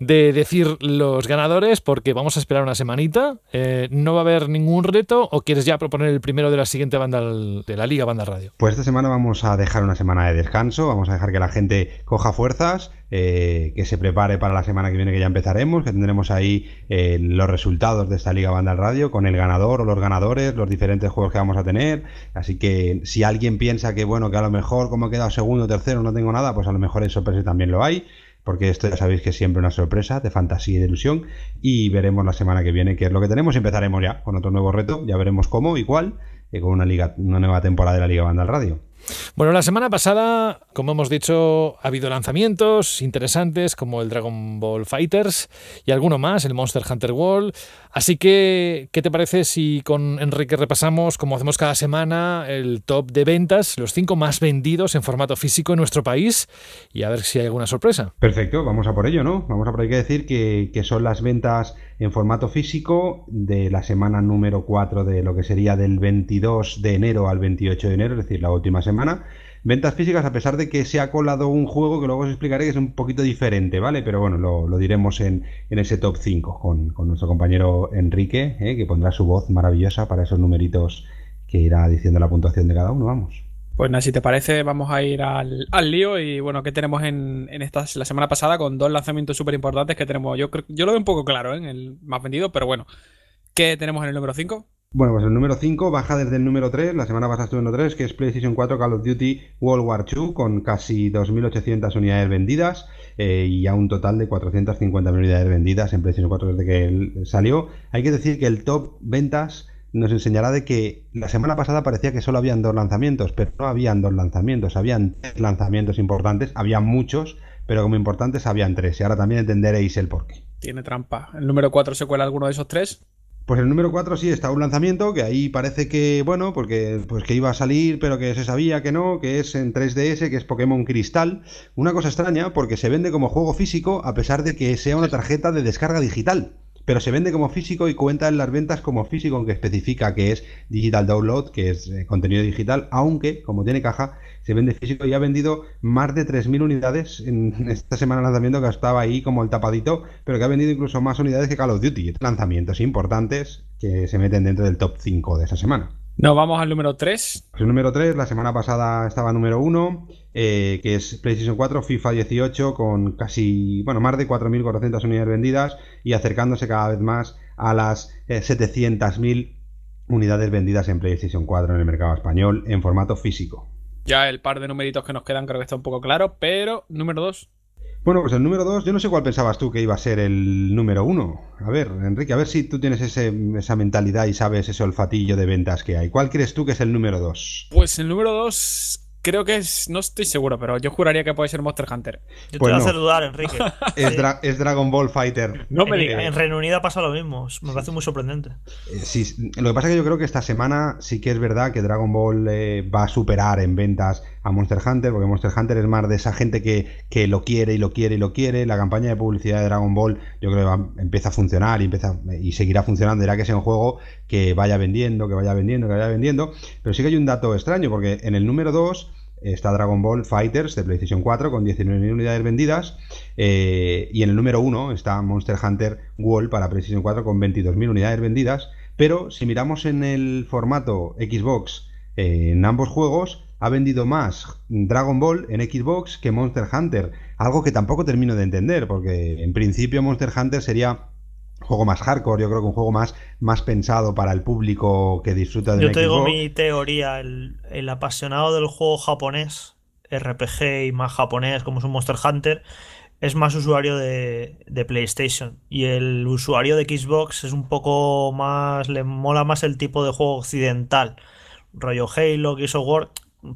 de decir los ganadores porque vamos a esperar una semanita. Eh, ¿No va a haber ningún reto o quieres ya proponer el primero de la siguiente banda de la Liga Banda Radio? Pues esta semana vamos a dejar una semana de descanso, vamos a dejar que la gente coja fuerzas. Eh, que se prepare para la semana que viene que ya empezaremos, que tendremos ahí eh, los resultados de esta Liga Banda Radio con el ganador o los ganadores, los diferentes juegos que vamos a tener. Así que si alguien piensa que bueno, que a lo mejor como he quedado segundo, tercero, no tengo nada, pues a lo mejor en sorpresa también lo hay porque esto ya sabéis que es siempre una sorpresa de fantasía y de ilusión. Y veremos la semana que viene qué es lo que tenemos. Empezaremos ya con otro nuevo reto, ya veremos cómo y cuál, y con una, liga, una nueva temporada de la Liga al Radio. Bueno, la semana pasada, como hemos dicho, ha habido lanzamientos interesantes como el Dragon Ball Fighters y alguno más, el Monster Hunter World. Así que, ¿qué te parece si con Enrique repasamos, como hacemos cada semana, el top de ventas, los cinco más vendidos en formato físico en nuestro país y a ver si hay alguna sorpresa? Perfecto, vamos a por ello, ¿no? Vamos a por ahí que decir que, son las ventas en formato físico de la semana número 4 de lo que sería del 22 de enero al 28 de enero, es decir, la última semana. Ventas físicas, a pesar de que se ha colado un juego que luego os explicaré que es un poquito diferente, ¿vale? Pero bueno, lo, diremos en, ese top 5 con, nuestro compañero Enrique, ¿eh? que pondrá su voz maravillosa para esos numeritos que irá diciendo la puntuación de cada uno, vamos. Pues nada, si te parece, vamos a ir al, lío y bueno, ¿qué tenemos en, en estas, la semana pasada con dos lanzamientos súper importantes que tenemos? Yo, yo lo veo un poco claro ¿eh? en el más vendido, pero bueno, ¿qué tenemos en el número 5? Bueno, pues el número 5 baja desde el número 3, la semana pasada estuvo en el 3, que es PlayStation 4 Call of Duty World War II, con casi 2.800 unidades vendidas eh, y a un total de 450.000 unidades vendidas en PlayStation 4 desde que salió. Hay que decir que el top ventas nos enseñará de que la semana pasada parecía que solo habían dos lanzamientos, pero no habían dos lanzamientos, habían tres lanzamientos importantes, había muchos, pero como importantes habían tres, y ahora también entenderéis el porqué. Tiene trampa. ¿El número 4 se cuela alguno de esos tres? Pues el número 4 sí está un lanzamiento que ahí parece que, bueno, porque pues que iba a salir, pero que se sabía que no, que es en 3DS, que es Pokémon Cristal. Una cosa extraña porque se vende como juego físico a pesar de que sea una tarjeta de descarga digital pero se vende como físico y cuenta en las ventas como físico, aunque especifica que es digital download, que es eh, contenido digital, aunque como tiene caja, se vende físico y ha vendido más de 3.000 unidades en esta semana de lanzamiento que estaba ahí como el tapadito, pero que ha vendido incluso más unidades que Call of Duty. Lanzamientos importantes que se meten dentro del top 5 de esa semana. Nos vamos al número 3. El número 3, la semana pasada estaba número 1, eh, que es PlayStation 4, FIFA 18, con casi, bueno, más de 4.400 unidades vendidas y acercándose cada vez más a las 700.000 eh, unidades vendidas en PlayStation 4 en el mercado español en formato físico. Ya el par de numeritos que nos quedan creo que está un poco claro, pero número 2. Bueno, pues el número 2, yo no sé cuál pensabas tú que iba a ser el número 1. A ver, Enrique, a ver si tú tienes esa mentalidad y sabes ese olfatillo de ventas que hay. ¿Cuál crees tú que es el número 2? Pues el número 2 creo que es, no estoy seguro, pero yo juraría que puede ser Monster Hunter. Yo pues te voy a saludar, Enrique. es, Dragon Ball Fighter. No me eh, digas. En, Reino Unido pasa lo mismo, me parece muy sorprendente. Eh, sí, lo que pasa es que yo creo que esta semana sí que es verdad que Dragon Ball eh, va a superar en ventas a Monster Hunter, porque Monster Hunter es más de esa gente que, que lo quiere y lo quiere y lo quiere. La campaña de publicidad de Dragon Ball yo creo que empieza a funcionar y, empieza, y seguirá funcionando, irá que sea un juego que vaya vendiendo, que vaya vendiendo, que vaya vendiendo. Pero sí que hay un dato extraño, porque en el número 2 está Dragon Ball Fighters de PlayStation 4 con 19.000 unidades vendidas. Eh, y en el número 1 está Monster Hunter World para PlayStation 4 con 22.000 unidades vendidas. Pero si miramos en el formato Xbox eh, en ambos juegos, ha vendido más Dragon Ball en Xbox que Monster Hunter. Algo que tampoco termino de entender, porque en principio Monster Hunter sería un juego más hardcore, yo creo que un juego más, más pensado para el público que disfruta de Yo te digo mi teoría, el, apasionado del juego japonés, RPG y más japonés, como es un Monster Hunter, es más usuario de, PlayStation. Y el usuario de Xbox es un poco más. le mola más el tipo de juego occidental. Rollo Halo, Gears of War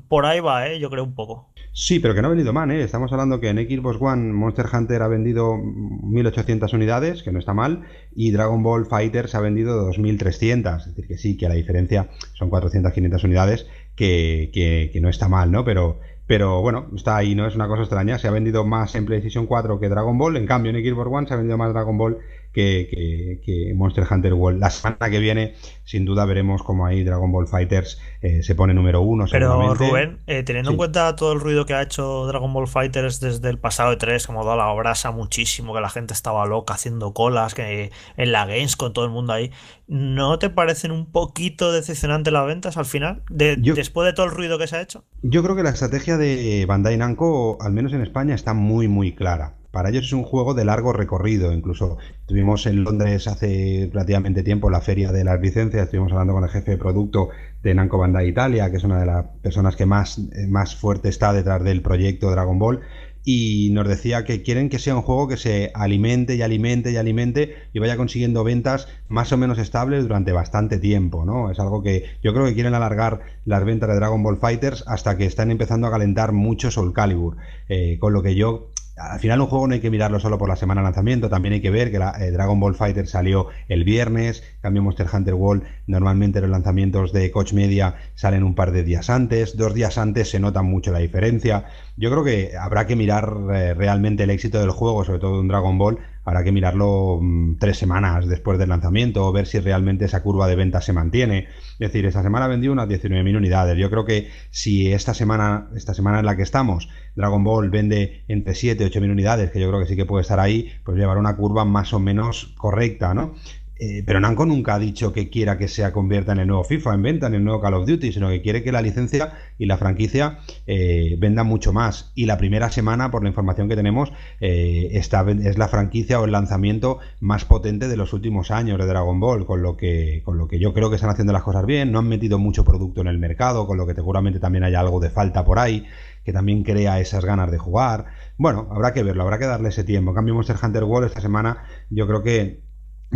por ahí va, ¿eh? yo creo un poco. Sí, pero que no ha venido mal, ¿eh? Estamos hablando que en Xbox One Monster Hunter ha vendido 1800 unidades, que no está mal, y Dragon Ball Fighter se ha vendido 2300, es decir, que sí, que a la diferencia son 400-500 unidades, que, que no está mal, ¿no? Pero pero bueno, está ahí, ¿no? Es una cosa extraña. Se ha vendido más en PlayStation 4 que Dragon Ball. En cambio, en Xbox One se ha vendido más Dragon Ball que, que, Monster Hunter World. La semana que viene, sin duda, veremos cómo ahí Dragon Ball Fighters eh, se pone número uno. Pero Rubén, eh, teniendo en cuenta todo el ruido que ha hecho Dragon Ball Fighters desde el pasado de 3, como da la brasa muchísimo, que la gente estaba loca haciendo colas, que en la Games con todo el mundo ahí, ¿no te parecen un poquito decepcionantes las ventas al final? después de todo el ruido que se ha hecho. Yo creo que la estrategia de Bandai Namco, al menos en España, está muy, muy clara. Para ellos es un juego de largo recorrido. Incluso tuvimos en Londres hace relativamente tiempo la feria de las licencias. Estuvimos hablando con el jefe de producto de Namco Bandai Italia, que es una de las personas que más, eh, más fuerte está detrás del proyecto Dragon Ball y nos decía que quieren que sea un juego que se alimente y alimente y alimente y vaya consiguiendo ventas más o menos estables durante bastante tiempo, ¿no? Es algo que yo creo que quieren alargar las ventas de Dragon Ball Fighters hasta que están empezando a calentar mucho Soul Calibur, eh, con lo que yo al final un juego no hay que mirarlo solo por la semana de lanzamiento, también hay que ver que la, eh, Dragon Ball Fighter salió el viernes, cambio Monster Hunter World, normalmente los lanzamientos de Coach Media salen un par de días antes, dos días antes se nota mucho la diferencia. Yo creo que habrá que mirar eh, realmente el éxito del juego, sobre todo un Dragon Ball, habrá que mirarlo mm, tres semanas después del lanzamiento, ver si realmente esa curva de ventas se mantiene. Es decir, esta semana vendió unas 19.000 unidades. Yo creo que si esta semana, esta semana en la que estamos, Dragon Ball vende entre 7 y 8.000 unidades, que yo creo que sí que puede estar ahí, pues llevará una curva más o menos correcta, ¿no? Eh, pero Namco nunca ha dicho que quiera que se convierta en el nuevo FIFA, en venta, en el nuevo Call of Duty, sino que quiere que la licencia y la franquicia eh, vendan mucho más. Y la primera semana, por la información que tenemos, eh, es la franquicia o el lanzamiento más potente de los últimos años de Dragon Ball, con lo que, con lo que yo creo que están haciendo las cosas bien, no han metido mucho producto en el mercado, con lo que seguramente también hay algo de falta por ahí que también crea esas ganas de jugar. Bueno, habrá que verlo, habrá que darle ese tiempo. En cambio, Monster Hunter World esta semana yo creo que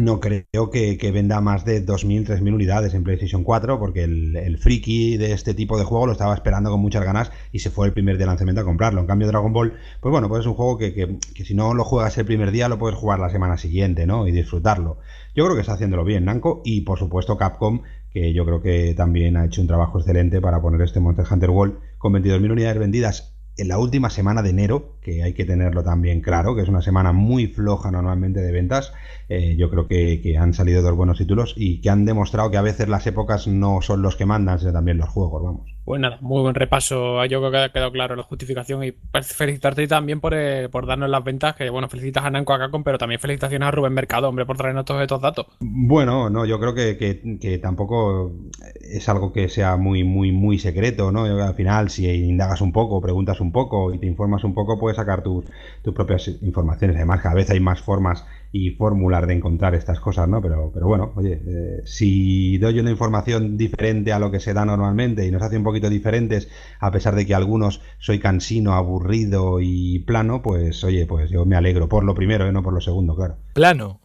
no creo que, venda más de 2.000, 3.000 unidades en PlayStation 4, porque el, friki de este tipo de juego lo estaba esperando con muchas ganas y se fue el primer día de lanzamiento a comprarlo. En cambio, Dragon Ball, pues bueno, pues es un juego que, si no lo juegas el primer día, lo puedes jugar la semana siguiente, ¿no? Y disfrutarlo. Yo creo que está haciéndolo bien Nanko y, por supuesto, Capcom, que yo creo que también ha hecho un trabajo excelente para poner este Monster Hunter World con 22.000 unidades vendidas en la última semana de enero, que hay que tenerlo también claro, que es una semana muy floja normalmente de ventas, eh, yo creo que, han salido dos buenos títulos y que han demostrado que a veces las épocas no son los que mandan, sino también los juegos, vamos. Pues nada, muy buen repaso. Yo creo que ha quedado claro la justificación y pues, felicitarte también por, eh, por darnos las ventajas bueno, felicitas a Nanco Acacon, pero también felicitaciones a Rubén Mercado, hombre, por traernos todos estos datos. Bueno, no, yo creo que, tampoco es algo que sea muy, muy, muy secreto, ¿no? al final, si indagas un poco, preguntas un poco y te informas un poco, puedes sacar tus, tus propias informaciones. Además, cada vez hay más formas y fórmulas de encontrar estas cosas, ¿no? Pero, pero bueno, oye, eh, si doy una información diferente a lo que se da normalmente y nos hace un poquito diferentes, a pesar de que algunos soy cansino, aburrido y plano, pues oye, pues yo me alegro por lo primero, y ¿eh? no por lo segundo, claro. Plano.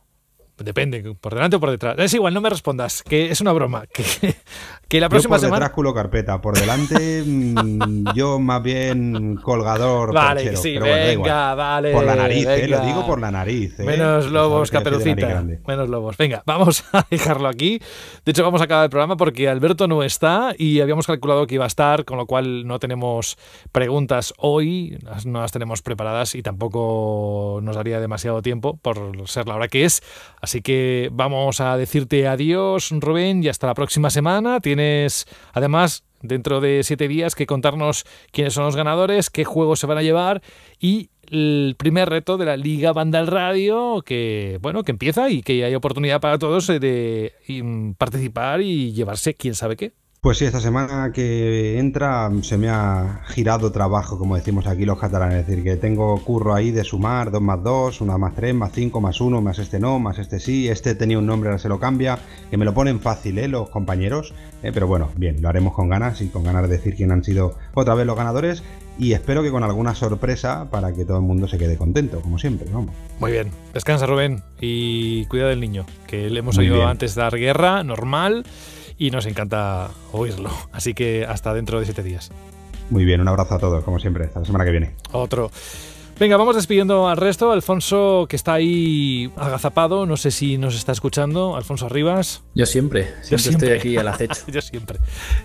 Depende, por delante o por detrás. Es igual, no me respondas, que es una broma. Que, la próxima yo por Detrás culo carpeta, por delante mm, yo más bien colgador. Vale, venga, vale. Por la nariz, eh, lo digo por la nariz. Eh. Menos lobos, caperucita. Menos lobos. Venga, vamos a dejarlo aquí. De hecho, vamos a acabar el programa porque Alberto no está y habíamos calculado que iba a estar, con lo cual no tenemos preguntas hoy, no las tenemos preparadas y tampoco nos daría demasiado tiempo por ser la hora que es. Así que vamos a decirte adiós, Rubén, y hasta la próxima semana. Tienes, además, dentro de siete días que contarnos quiénes son los ganadores, qué juegos se van a llevar y el primer reto de la Liga Bandal Radio que bueno que empieza y que hay oportunidad para todos eh, de mm, participar y llevarse quién sabe qué. Pues sí, esta semana que entra se me ha girado trabajo, como decimos aquí los catalanes. Es decir, que tengo curro ahí de sumar 2 más 2, 1 más 3, más 5, más 1, más este no, más este sí. Este tenía un nombre, ahora se lo cambia. Que me lo ponen fácil, ¿eh? Los compañeros. ¿eh? Pero bueno, bien, lo haremos con ganas y con ganas de decir quién han sido otra vez los ganadores. Y espero que con alguna sorpresa para que todo el mundo se quede contento, como siempre. Vamos. Muy bien, descansa Rubén y cuida del niño, que le hemos oído antes dar guerra, normal y nos encanta oírlo. Así que hasta dentro de siete días. Muy bien, un abrazo a todos, como siempre. Hasta la semana que viene. Otro. Venga, vamos despidiendo al resto. Alfonso, que está ahí agazapado, no sé si nos está escuchando. Alfonso Arribas. Yo siempre, siempre, estoy aquí al acecho. yo siempre.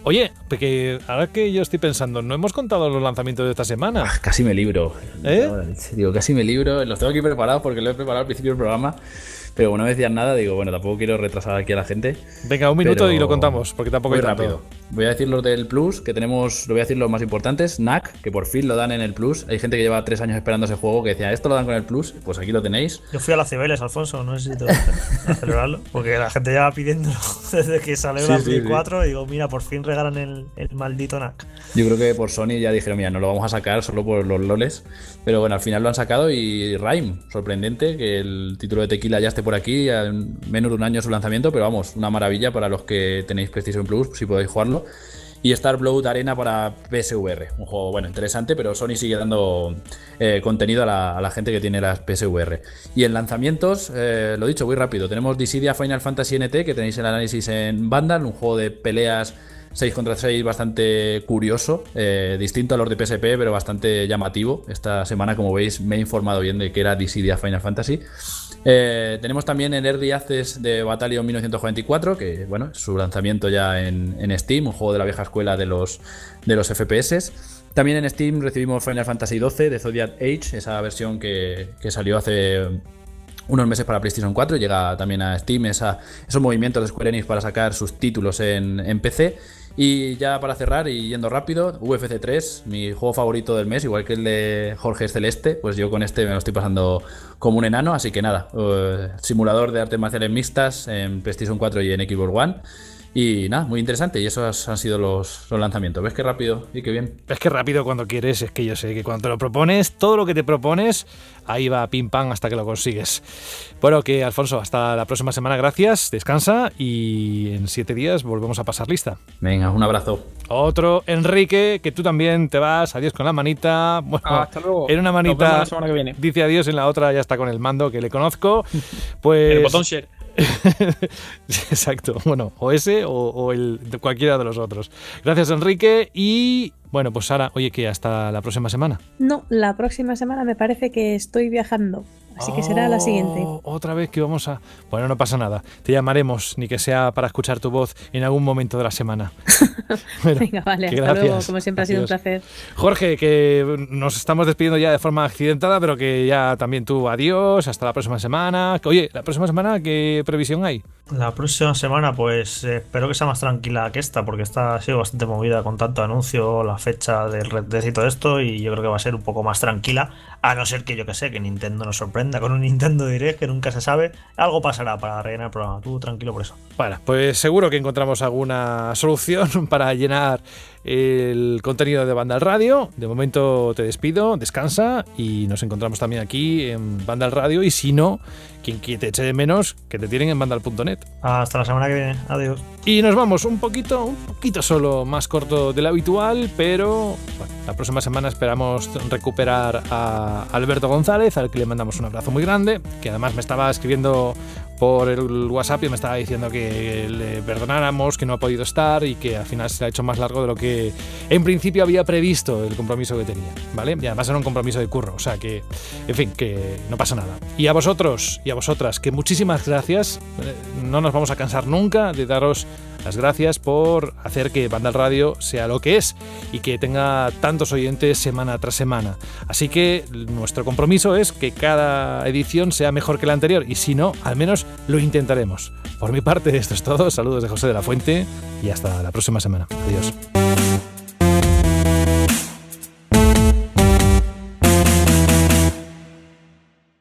Oye, porque ahora que yo estoy pensando, no hemos contado los lanzamientos de esta semana. Ah, casi me libro. Digo, ¿Eh? casi me libro. Los tengo aquí preparados porque lo he preparado al principio del programa. Pero bueno, no me decían nada, digo, bueno, tampoco quiero retrasar aquí a la gente. Venga, un minuto y lo contamos, porque tampoco es rápido. Voy a decir los del Plus, que tenemos, lo voy a decir los más importantes. NAC, que por fin lo dan en el Plus. Hay gente que lleva tres años esperando ese juego que decía, esto lo dan con el Plus, pues aquí lo tenéis. Yo fui a la Cibeles, Alfonso, no sé si porque la gente ya va pidiéndolo desde que salió la Play 4 y digo, mira, por fin regalan el, maldito NAC Yo creo que por Sony ya dijeron, mira, no lo vamos a sacar solo por los loles, pero bueno, al final lo han sacado y Rhyme, sorprendente, que el título de Tequila ya esté por aquí, menos de un año su lanzamiento, pero vamos, una maravilla para los que tenéis PlayStation Plus, si podéis jugarlo. Y Star Blood Arena para PSVR, un juego bueno, interesante, pero Sony sigue dando eh, contenido a la, gente que tiene las PSVR. Y en lanzamientos, eh, lo dicho, muy rápido, tenemos Dissidia Final Fantasy NT, que tenéis el análisis en Bandal, un juego de peleas 6 contra 6 bastante curioso, eh, distinto a los de PSP, pero bastante llamativo. Esta semana, como veis, me he informado bien de que era Dissidia Final Fantasy. Eh, tenemos también el Early Access de Battalion 1944, que bueno, su lanzamiento ya en, Steam, un juego de la vieja escuela de los, de los FPS. También en Steam recibimos Final Fantasy XII de Zodiac Age, esa versión que, que salió hace unos meses para PlayStation 4, llega también a Steam esa, esos movimientos de Square Enix para sacar sus títulos en, PC. Y ya para cerrar y yendo rápido, UFC 3, mi juego favorito del mes, igual que el de Jorge Celeste, pues yo con este me lo estoy pasando como un enano, así que nada, eh, simulador de artes marciales mixtas en PlayStation 4 y en Xbox One. Y nada, muy interesante. Y esos han sido los, lanzamientos. ¿Ves qué rápido y qué bien? ¿Ves que rápido cuando quieres? Es que yo sé que cuando te lo propones, todo lo que te propones, ahí va pim pam hasta que lo consigues. Bueno, que Alfonso, hasta la próxima semana. Gracias, descansa y en siete días volvemos a pasar lista. Venga, un abrazo. Otro Enrique, que tú también te vas. Adiós con la manita. Bueno, hasta luego. En una manita dice adiós, en la otra ya está con el mando que le conozco. Pues. El botón share. Exacto, bueno, o ese o, o el, cualquiera de los otros. Gracias Enrique y bueno, pues Sara, oye, que hasta la próxima semana. No, la próxima semana me parece que estoy viajando. Así que será la siguiente. Oh, otra vez que vamos a... Bueno, no pasa nada. Te llamaremos, ni que sea para escuchar tu voz en algún momento de la semana. Venga, vale. Hasta luego. Como siempre ha sido un placer. Jorge, que nos estamos despidiendo ya de forma accidentada, pero que ya también tú adiós, hasta la próxima semana. Oye, la próxima semana, ¿qué previsión hay? La próxima semana, pues espero que sea más tranquila que esta, porque esta ha sido bastante movida con tanto anuncio, la fecha del Red de y todo esto, y yo creo que va a ser un poco más tranquila, a no ser que yo que sé, que Nintendo nos sorprenda con un Nintendo Direct que nunca se sabe. Algo pasará para rellenar el programa. Tú tranquilo por eso. Bueno, pues seguro que encontramos alguna solución para llenar el contenido de Bandal Radio. De momento te despido, descansa y nos encontramos también aquí en Vandal Radio. Y si no, quien te eche de menos, que te tienen en vandal.net. Hasta la semana que viene, adiós. Y nos vamos un poquito, un poquito solo más corto de lo habitual, pero la próxima semana esperamos recuperar a Alberto González, al que le mandamos un abrazo muy grande, que además me estaba escribiendo por el WhatsApp y me estaba diciendo que le perdonáramos, que no ha podido estar y que al final se ha hecho más largo de lo que en principio había previsto el compromiso que tenía, ¿vale? Y además era un compromiso de curro, o sea que, en fin, que no pasa nada. Y a vosotros y a vosotras, que muchísimas gracias, eh, no nos vamos a cansar nunca de daros gracias por hacer que Vandal Radio sea lo que es y que tenga tantos oyentes semana tras semana. Así que nuestro compromiso es que cada edición sea mejor que la anterior y si no, al menos lo intentaremos. Por mi parte, esto es todo. Saludos de José de la Fuente y hasta la próxima semana. Adiós.